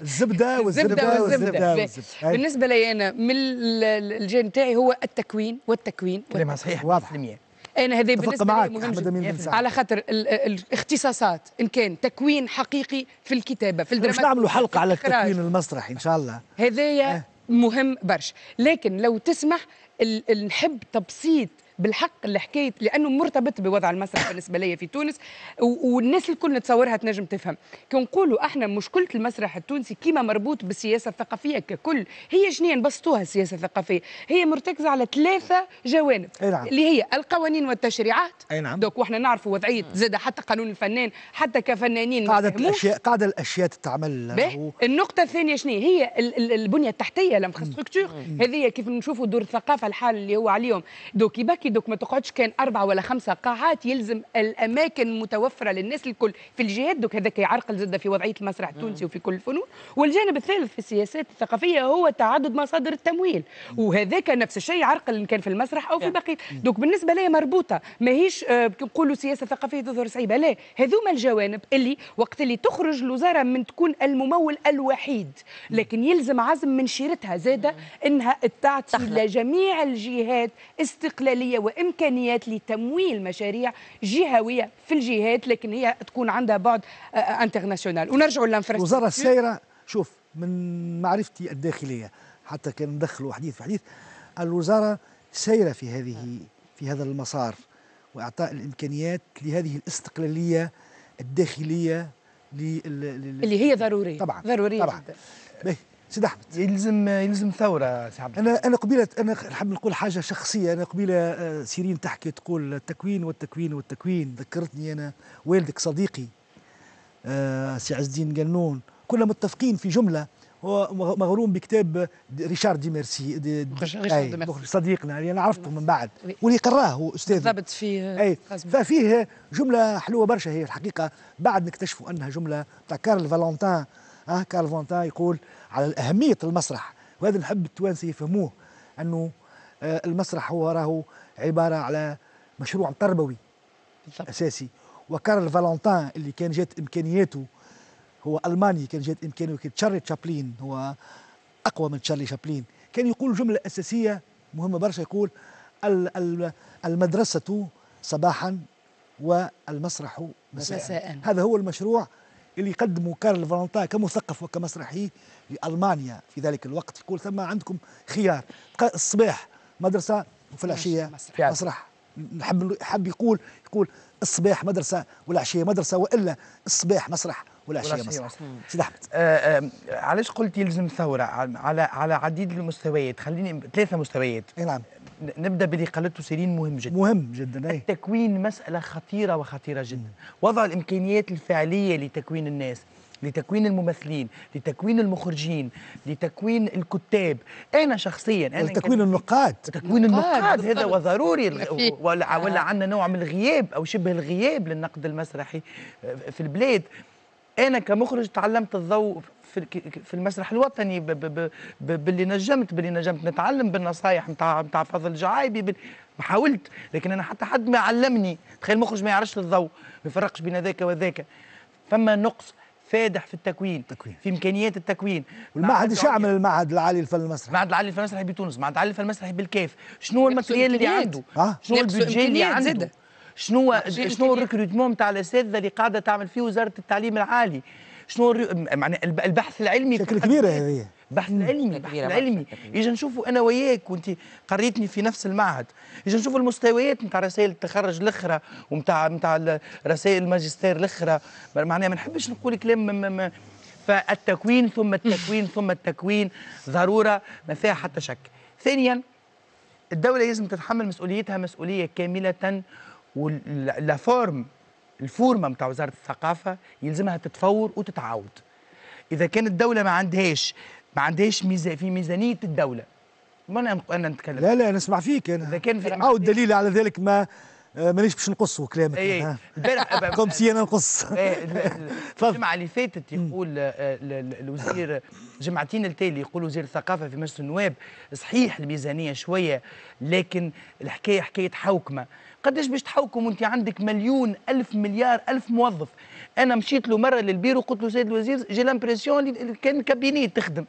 Speaker 2: الزبده والزبده والزبده بالنسبه لي انا من الجانب تاعي هو التكوين والتكوين كلمه صحيح واضح انا هذا بالنسبه لي مهم جدا على خاطر الاختصاصات ان كان تكوين حقيقي في الكتابه في الدراما نعملوا حلقه على التكوين المسرحي ان شاء الله هذايا إيه. مهم برشا لكن لو تسمح نحب تبسيط بالحق اللي حكيت لانه مرتبط بوضع المسرح بالنسبه لي في تونس والناس الكل نتصورها تنجم تفهم كي نقولوا احنا مشكله المسرح التونسي كيما مربوط بالسياسه الثقافيه ككل هي شنو نبسطوها السياسه الثقافيه هي مرتكزه على ثلاثه جوانب أي نعم. اللي هي القوانين والتشريعات اي نعم دوك واحنا نعرفوا وضعيه زاد حتى قانون الفنان حتى كفنانين قاعده الاشياء
Speaker 1: قاعده الاشياء تتعمل و...
Speaker 2: النقطه الثانيه شنو هي البنيه التحتيه الانفراستركتور هذه كيف نشوفوا دور الثقافه الحال اللي هو عليهم دوك دوك ما تقعدش كان أربعة ولا خمسه قاعات يلزم الاماكن متوفره للناس الكل في الجهات دوك هذاك يعرقل زادة في وضعيه المسرح التونسي وفي كل الفنون والجانب الثالث في السياسات الثقافيه هو تعدد مصادر التمويل وهذاك نفس الشيء يعرقل ان كان في المسرح او في بقيه دوك بالنسبه لي مربوطه ماهيش آه، نقولوا سياسه ثقافيه تظهر صعيبه لا هذوما الجوانب اللي وقت اللي تخرج الوزاره من تكون الممول الوحيد لكن يلزم عزم من شيرتها زاده انها تعطي لجميع الجهات استقلاليه ماليه وامكانيات لتمويل مشاريع جهويه في الجهات لكن هي تكون عندها بعد انترناسيونال آه، آه، ونرجعوا للانفراستركتور الوزاره السيره
Speaker 1: شوف من معرفتي الداخليه حتى كان ندخلوا حديث في حديث الوزاره سايره في هذه في هذا المسار واعطاء الامكانيات لهذه الاستقلاليه الداخليه اللي هي
Speaker 2: ضروريه طبعا ضروريه طبعا
Speaker 1: جدا. سيد احمد يلزم يلزم ثوره سي عبد انا انا قبيله انا نحب نقول حاجه شخصيه انا قبيله آه، سيرين تحكي تقول التكوين والتكوين والتكوين ذكرتني انا والدك صديقي آه، سي عز الدين قنون كنا متفقين في جمله هو مغروم بكتاب ريشارد دي ميرسي دي دي صديقنا اللي يعني انا عرفته من بعد واللي قراه هو استاذ بالضبط فيه اي ففيه جمله حلوه برشا هي الحقيقه بعد نكتشفوا انها جمله تاع كارل فالونتان اه كارل فالونتان يقول على أهمية المسرح وهذا نحب التوانسي يفهموه أنه آه، المسرح هو راهو عبارة على مشروع تربوي بالضبط. أساسي وكارل فالنتان اللي كان جات إمكانياته هو ألماني كان جات إمكانياته تشارلي تشابلين هو أقوى من تشارلي تشابلين كان يقول جملة أساسية مهمة برشا يقول المدرسة صباحا والمسرح مساء. مساء هذا هو المشروع اللي يقدموا كارل فرانتا كمثقف وكمسرحي لألمانيا في ذلك الوقت يقول ثم عندكم خيار الصباح مدرسة وفي العشية مسرح نحب حب يقول يقول الصباح مدرسة والعشية مدرسة وإلا الصباح مسرح والعشية مسرح
Speaker 4: سيدي أحمد آه، آه، علاش قلت يلزم ثورة على على عديد المستويات خليني ثلاثة مستويات نعم نبدا باللي قالته سيرين مهم جدا مهم جدا أي. التكوين مساله خطيره وخطيره جدا وضع الامكانيات الفعليه لتكوين الناس لتكوين الممثلين لتكوين المخرجين لتكوين الكتاب انا شخصيا انا تكوين النقاد تكوين النقاد هذا وضروري ولا آه. ولا عندنا نوع من الغياب او شبه الغياب للنقد المسرحي آه، في البلاد انا كمخرج تعلمت الضوء في المسرح الوطني باللي نجمت باللي نجمت نتعلم بالنصايح نتاع نتاع فضل جعايبي حاولت لكن انا حتى حد ما علمني تخيل مخرج ما يعرفش الضوء ما يفرقش بين ذاك وذاك فما نقص فادح في التكوين تكوين. في امكانيات التكوين المعهد ايش يعمل المعهد العالي للفن المسرحي؟ المعهد العالي للفن المسرحي بتونس، المعهد العالي للفن المسرحي بالكاف، شنو الماتريال اللي عنده؟ أه؟ شنو البودجي اللي عنده؟ زيادة. شنو شنو الريكروتمون تاع الاساتذه اللي قاعده تعمل فيه وزاره التعليم العالي شنو معناها البحث العلمي شكل كبيره هذه بحث علمي بحث علمي اجا نشوفوا انا وياك وانت قريتني في نفس المعهد اجا نشوفوا المستويات نتاع رسائل التخرج الاخرى ومتاع نتاع رسائل الماجستير الاخرى معناها ما نحبش نقول كلام فالتكوين ثم التكوين ثم التكوين ضروره ما فيها حتى شك ثانيا الدوله لازم تتحمل مسؤوليتها مسؤوليه كامله ولا فورم الفورمه نتاع وزاره الثقافه يلزمها تتفور وتتعاود اذا كانت الدوله ما عندهاش ما عندهاش ميزه في ميزانيه الدوله
Speaker 1: ما انا انا نتكلم لا لا نسمع فيك انا اذا كان في عاود إيه. دليل على ذلك ما مانيش باش نقصوا كلامك اي إيه. البارح سي انا نقص إيه، الجمعه اللي
Speaker 4: فاتت يقول آه، الوزير جمعتين التالي يقول وزير الثقافه في مجلس النواب صحيح الميزانيه شويه لكن الحكايه حكايه حوكمه قداش باش تحوكم وانت عندك مليون الف مليار الف موظف انا مشيت له مره للبيرو قلت له سيد الوزير جي لامبرسيون كان كابيني تخدم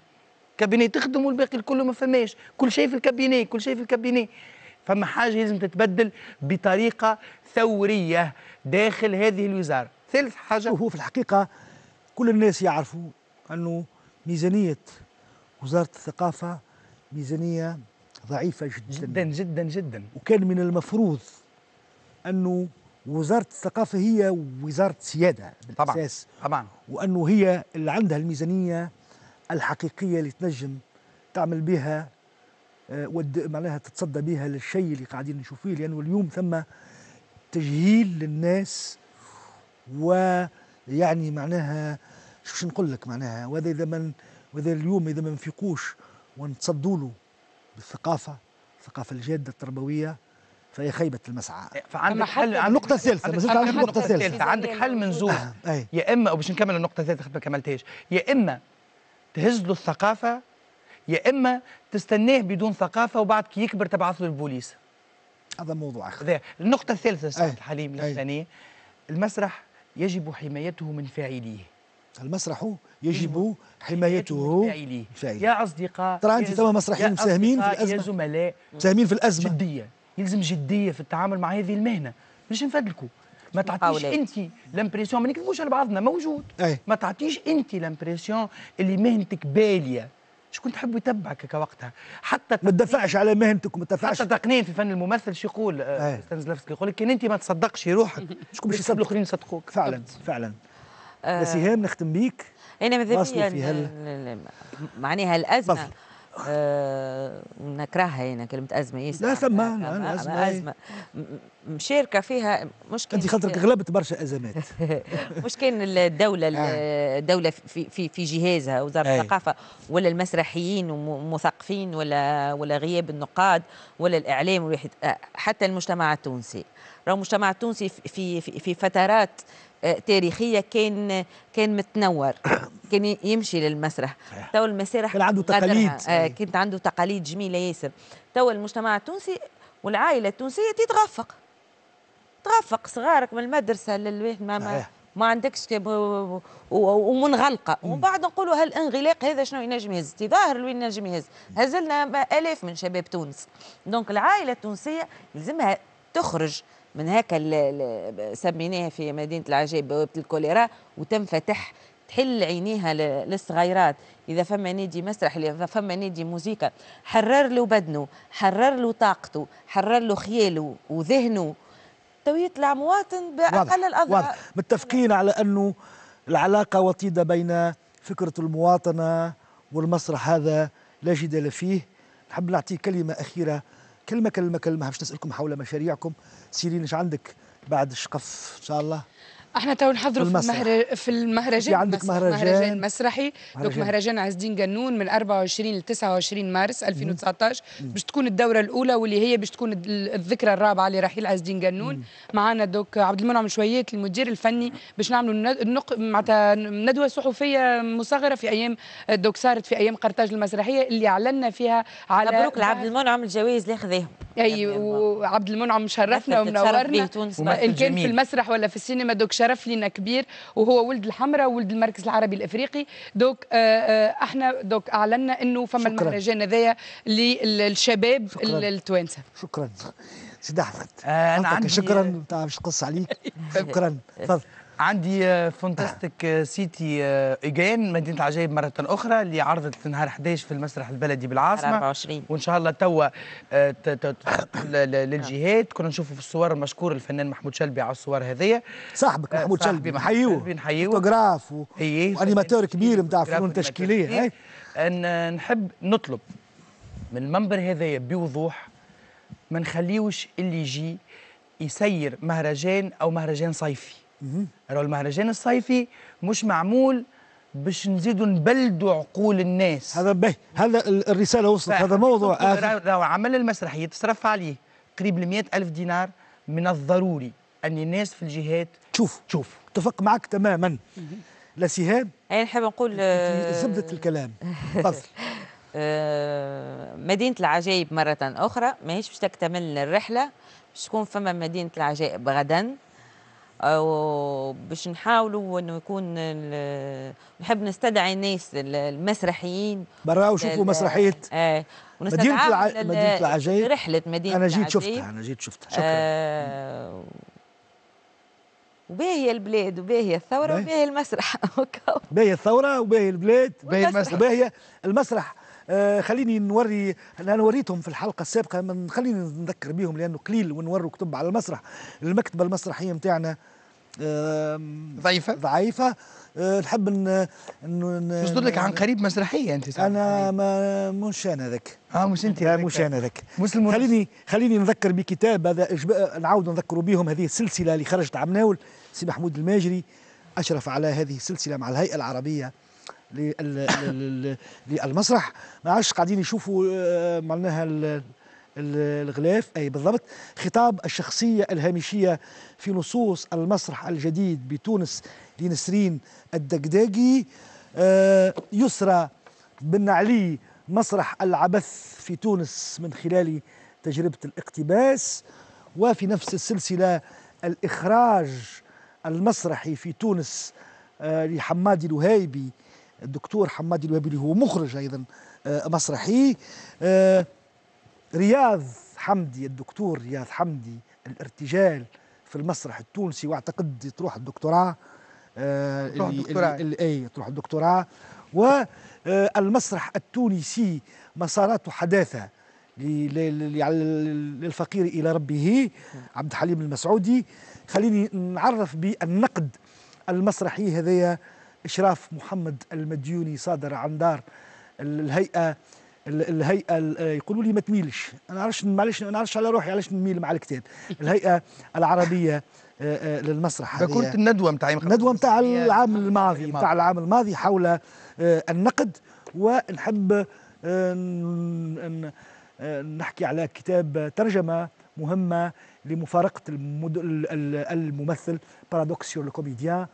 Speaker 4: كابيني تخدم والباقي الكل ما فماش كل شيء في الكابيني كل شيء في الكابيني فما حاجه لازم تتبدل بطريقه
Speaker 1: ثوريه داخل هذه الوزاره ثالث حاجه هو في الحقيقه كل الناس يعرفوا انه ميزانيه وزاره الثقافه ميزانيه ضعيفه جدا جدا جدا جدا وكان من المفروض انه وزاره الثقافه هي وزاره سياده بالاساس طبعا طبعا وانه هي اللي عندها الميزانيه الحقيقيه اللي تنجم تعمل بها آه، ود معناها تتصدى بها للشيء اللي قاعدين نشوف لانه اليوم ثم تجهيل للناس ويعني معناها شو باش نقول لك معناها وهذا اذا من وإذا اليوم اذا ما نفيقوش ونتصدوا له بالثقافه الثقافه الجاده التربويه فهي خيبه المسعى إيه، فعندك حل عن النقطه الثالثه ما زلت على النقطه الثالثه عندك حل من زور آه، آه، يا اما وباش نكمل النقطه
Speaker 4: الثالثه ما كملتهاش يا اما تهز له الثقافه يا اما تستناه بدون ثقافه وبعد كي يكبر تبعث له البوليس هذا موضوع اخر النقطه الثالثه استاذ الحليم الثانيه المسرح يجب حمايته من فاعليه
Speaker 1: المسرح يجب حمايته فاعليه يا اصدقاء ترى انت تم مسرحيين مساهمين في الازمه يا زملاء مساهمين في الازمه جديه يلزم جديه في التعامل مع هذه المهنه
Speaker 4: باش نفدلكوا ما تعطيش انت لامبريسيون ما نكذبوش على بعضنا موجود أي. ما تعطيش انت لامبريسيون اللي مهنتك باليه شكون تحب يتبعك كوقتها حتى ما تدفعش على مهنتك ما تدفعش حتى تقنين في فن الممثل شو يقول آه، ستانزلافسكي يقول لك كان انت ما تصدقش روحك شكون باش يصدق الاخرين يصدقوك فعلا فعلا آه. سهام نختم
Speaker 3: بيك انا ماذا بيا معناها الازمه آه، نكرهها هنا كلمة أزمة إيه لا سمان أنا أزمة إيه؟ أزمة مشاركه فيها مش كان انت خاطرك غلبت برشا ازمات مش كان الدوله آه. الدوله في في في جهازها وزاره الثقافه ولا المسرحيين ومثقفين ولا ولا غياب النقاد ولا الاعلام آه، حتى المجتمع التونسي راه المجتمع التونسي في في, في فترات آه، تاريخيه كان كان متنور كان يمشي للمسرح تو المسارح كان عنده تقاليد كانت عنده تقاليد جميله ياسر تو المجتمع التونسي والعائله التونسيه تتغفق تغفق صغارك من المدرسه للبيت ما ما, ما عندكش ومنغلقه ومن بعد نقولوا هالانغلاق هذا شنو ينجم يهز ظاهر لوين ينجم يهز هزلنا الاف من شباب تونس دونك العائله التونسيه لازمها تخرج من هكا سميناها في مدينه العجائب بوابه الكوليرا وتنفتح تحل عينيها للصغيرات اذا فما نادي مسرح اذا فما نادي موسيقى حرر له بدنه حرر له طاقته حرر له خياله وذهنه تويت لمواطن باقل الاضرار متفقين على انه العلاقه
Speaker 1: وطيده بين فكره المواطنه والمسرح هذا لا جدال فيه نحب نعطيه كلمه اخيره كلمه كلمه كلمه باش نسالكم حول مشاريعكم سيرين ايش عندك بعد الشقف ان شاء الله
Speaker 2: احنا تو نحضروا في, المهر... في المهرجان عندك مهرجان مهرجان مسرحي دوك مهرجان عز الدين قنون من 24 ل 29 مارس 2019 باش تكون الدوره الاولى واللي هي باش تكون الذكرى الرابعه لرحيل عز الدين قنون معنا دوك عبد المنعم شويات المدير الفني باش نعملوا النق... معناتها ندوه صحفيه مصغره في ايام دوك صارت في ايام قرطاج المسرحيه اللي اعلنا فيها على مبروك لعبد
Speaker 3: المنعم الجوائز اللي خذاهم
Speaker 2: اي وعبد المنعم شرفنا ومنورنا ان كان في المسرح ولا في السينما دوك شرف لنا كبير وهو ولد الحمراء ولد المركز العربي الافريقي دوك آه، آه، احنا دوك اعلنا انه فما المهرجان هذايا للشباب التوانسه شكرا سيدي احمد آه انا عندي شكرا
Speaker 1: تعرفش قص عليك
Speaker 4: شكرا تفضل عندي فانتاستيك سيتي ايجان مدينه العجائب مره اخرى اللي عرضت نهار 11 في المسرح البلدي بالعاصمه 24 وان شاء الله توا آه، للجهات كنا نشوفوا في الصور المشكور الفنان محمود شلبي على الصور هذيا صاحبك آه، محمود شلبي نحيوه نحيوه فوتوغراف و... إيه، وانيماتور كبير نتاع فنون تشكيليه ان نحب نطلب من المنبر هذايا بوضوح ما نخليوش اللي يجي يسير مهرجان او مهرجان صيفي راهو المهرجان الصيفي مش معمول باش نزيدوا نبلدوا عقول الناس هذا به هذا الرساله وصلت هذا موضوع راهو عمل المسرحيه تصرف عليه قريب ل ألف دينار من الضروري
Speaker 1: ان الناس في الجهات تشوف تشوف اتفق معك تماما لا سهام
Speaker 3: انا نحب نقول آه، زبده الكلام فصل آه، مدينه العجائب مره اخرى ماهيش باش تكتمل الرحله باش تكون فما مدينه العجائب غدا باش نحاولوا انه يكون نحب نستدعي الناس المسرحيين برا وشوفوا مسرحيه آه مدينه الع... مدينه العجائب رحله مدينه انا جيت شفتها انا جيت شفتها آه، شكرا آه وباهي البلاد وباهي الثوره وباهي المسرح
Speaker 1: باهي الثوره وباهي البلاد باهي المسرح باهي المسرح آه خليني نوري انا وريتهم في الحلقه السابقه من خليني نذكر بهم لانه قليل ونوروا كتب على المسرح المكتبه المسرحيه نتاعنا ضعيفه ضعيفه آه، نحب ان انه نصدر لك عن قريب مسرحيه انت صح انا ما مش انا ذاك اه مش انت لا مش انا ذاك خليني خليني نذكر بكتاب هذا نعاود نذكروا بهم هذه السلسله اللي خرجت ناول سي محمود الماجري اشرف على هذه السلسله مع الهيئه العربيه للمسرح ما عادش قاعدين يشوفوا آه، معناها الغلاف أي بالضبط خطاب الشخصية الهامشية في نصوص المسرح الجديد بتونس لنسرين الدقداقي آه، يسرى بن علي مسرح العبث في تونس من خلال تجربة الاقتباس وفي نفس السلسلة الإخراج المسرحي في تونس آه، لحمادي الوهيبي الدكتور حمادي الوهيبي اللي هو مخرج أيضا آه، مسرحي رياض حمدي الدكتور رياض حمدي الارتجال في المسرح التونسي واعتقد تروح الدكتوراه آه تروح الدكتوراه اي تروح الدكتوراه والمسرح آه، التونسي مسارات حداثه يعني للفقير الى ربه عبد الحليم المسعودي خليني نعرف بالنقد المسرحي هذايا اشراف محمد المديوني صادر عن دار الهيئه الهيئه آه، يقولوا لي ما تميلش انا عارفش معلش انا عارفش على روحي علاش نميل مع الكتاب الهيئه العربيه آه، آه، للمسرح كنت الندوه نتاع الندوه نتاع العام الماضي نتاع العام الماضي حول النقد ونحب نحكي على كتاب ترجمه مهمه لمفارقه الممثل بارادوكسيو الكوميديان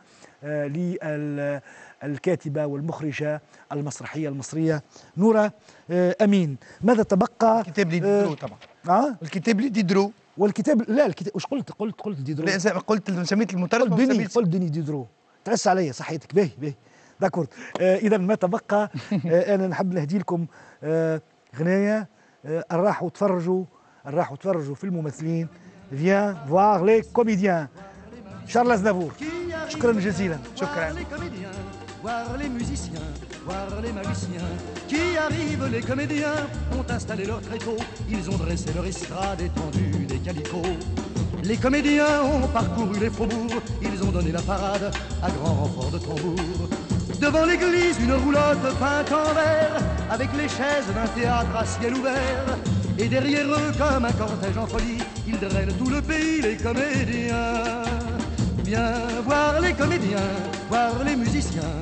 Speaker 1: للكاتبة والمخرجة المسرحية المصرية نورة آه، أمين ماذا تبقى الكتاب لديدرو آه، طبعا آه؟ الكتاب لديدرو والكتاب لا الكتاب وش قلت قلت قلت ديدرو لا قلت سميت المترجم قلت ديني قلت ديني ديدرو تعس علي صحيتك باهي باهي داكور آه اذا ما تبقى آه انا نحب نهدي لكم آه غنايه آه راحوا تفرجوا راحوا تفرجوا في الممثلين فيان فواغ لي كوميديان Je أزنافور شكرا جزيلا شكرا
Speaker 4: voir les musiciens, voir les magiciens qui arrivent. Les comédiens ont installé leur tréteau, ils ont dressé leur estrade étendue des calicots. Les comédiens ont parcouru les faubourgs, ils ont donné la parade à grand renfort de tambour. Devant l'église, une roulotte peinte en vert, avec les chaises d'un théâtre à ciel ouvert. Et derrière eux, comme un cortège en folie, ils drainent tout le pays, les
Speaker 1: comédiens voir les comédiens, voir les musiciens,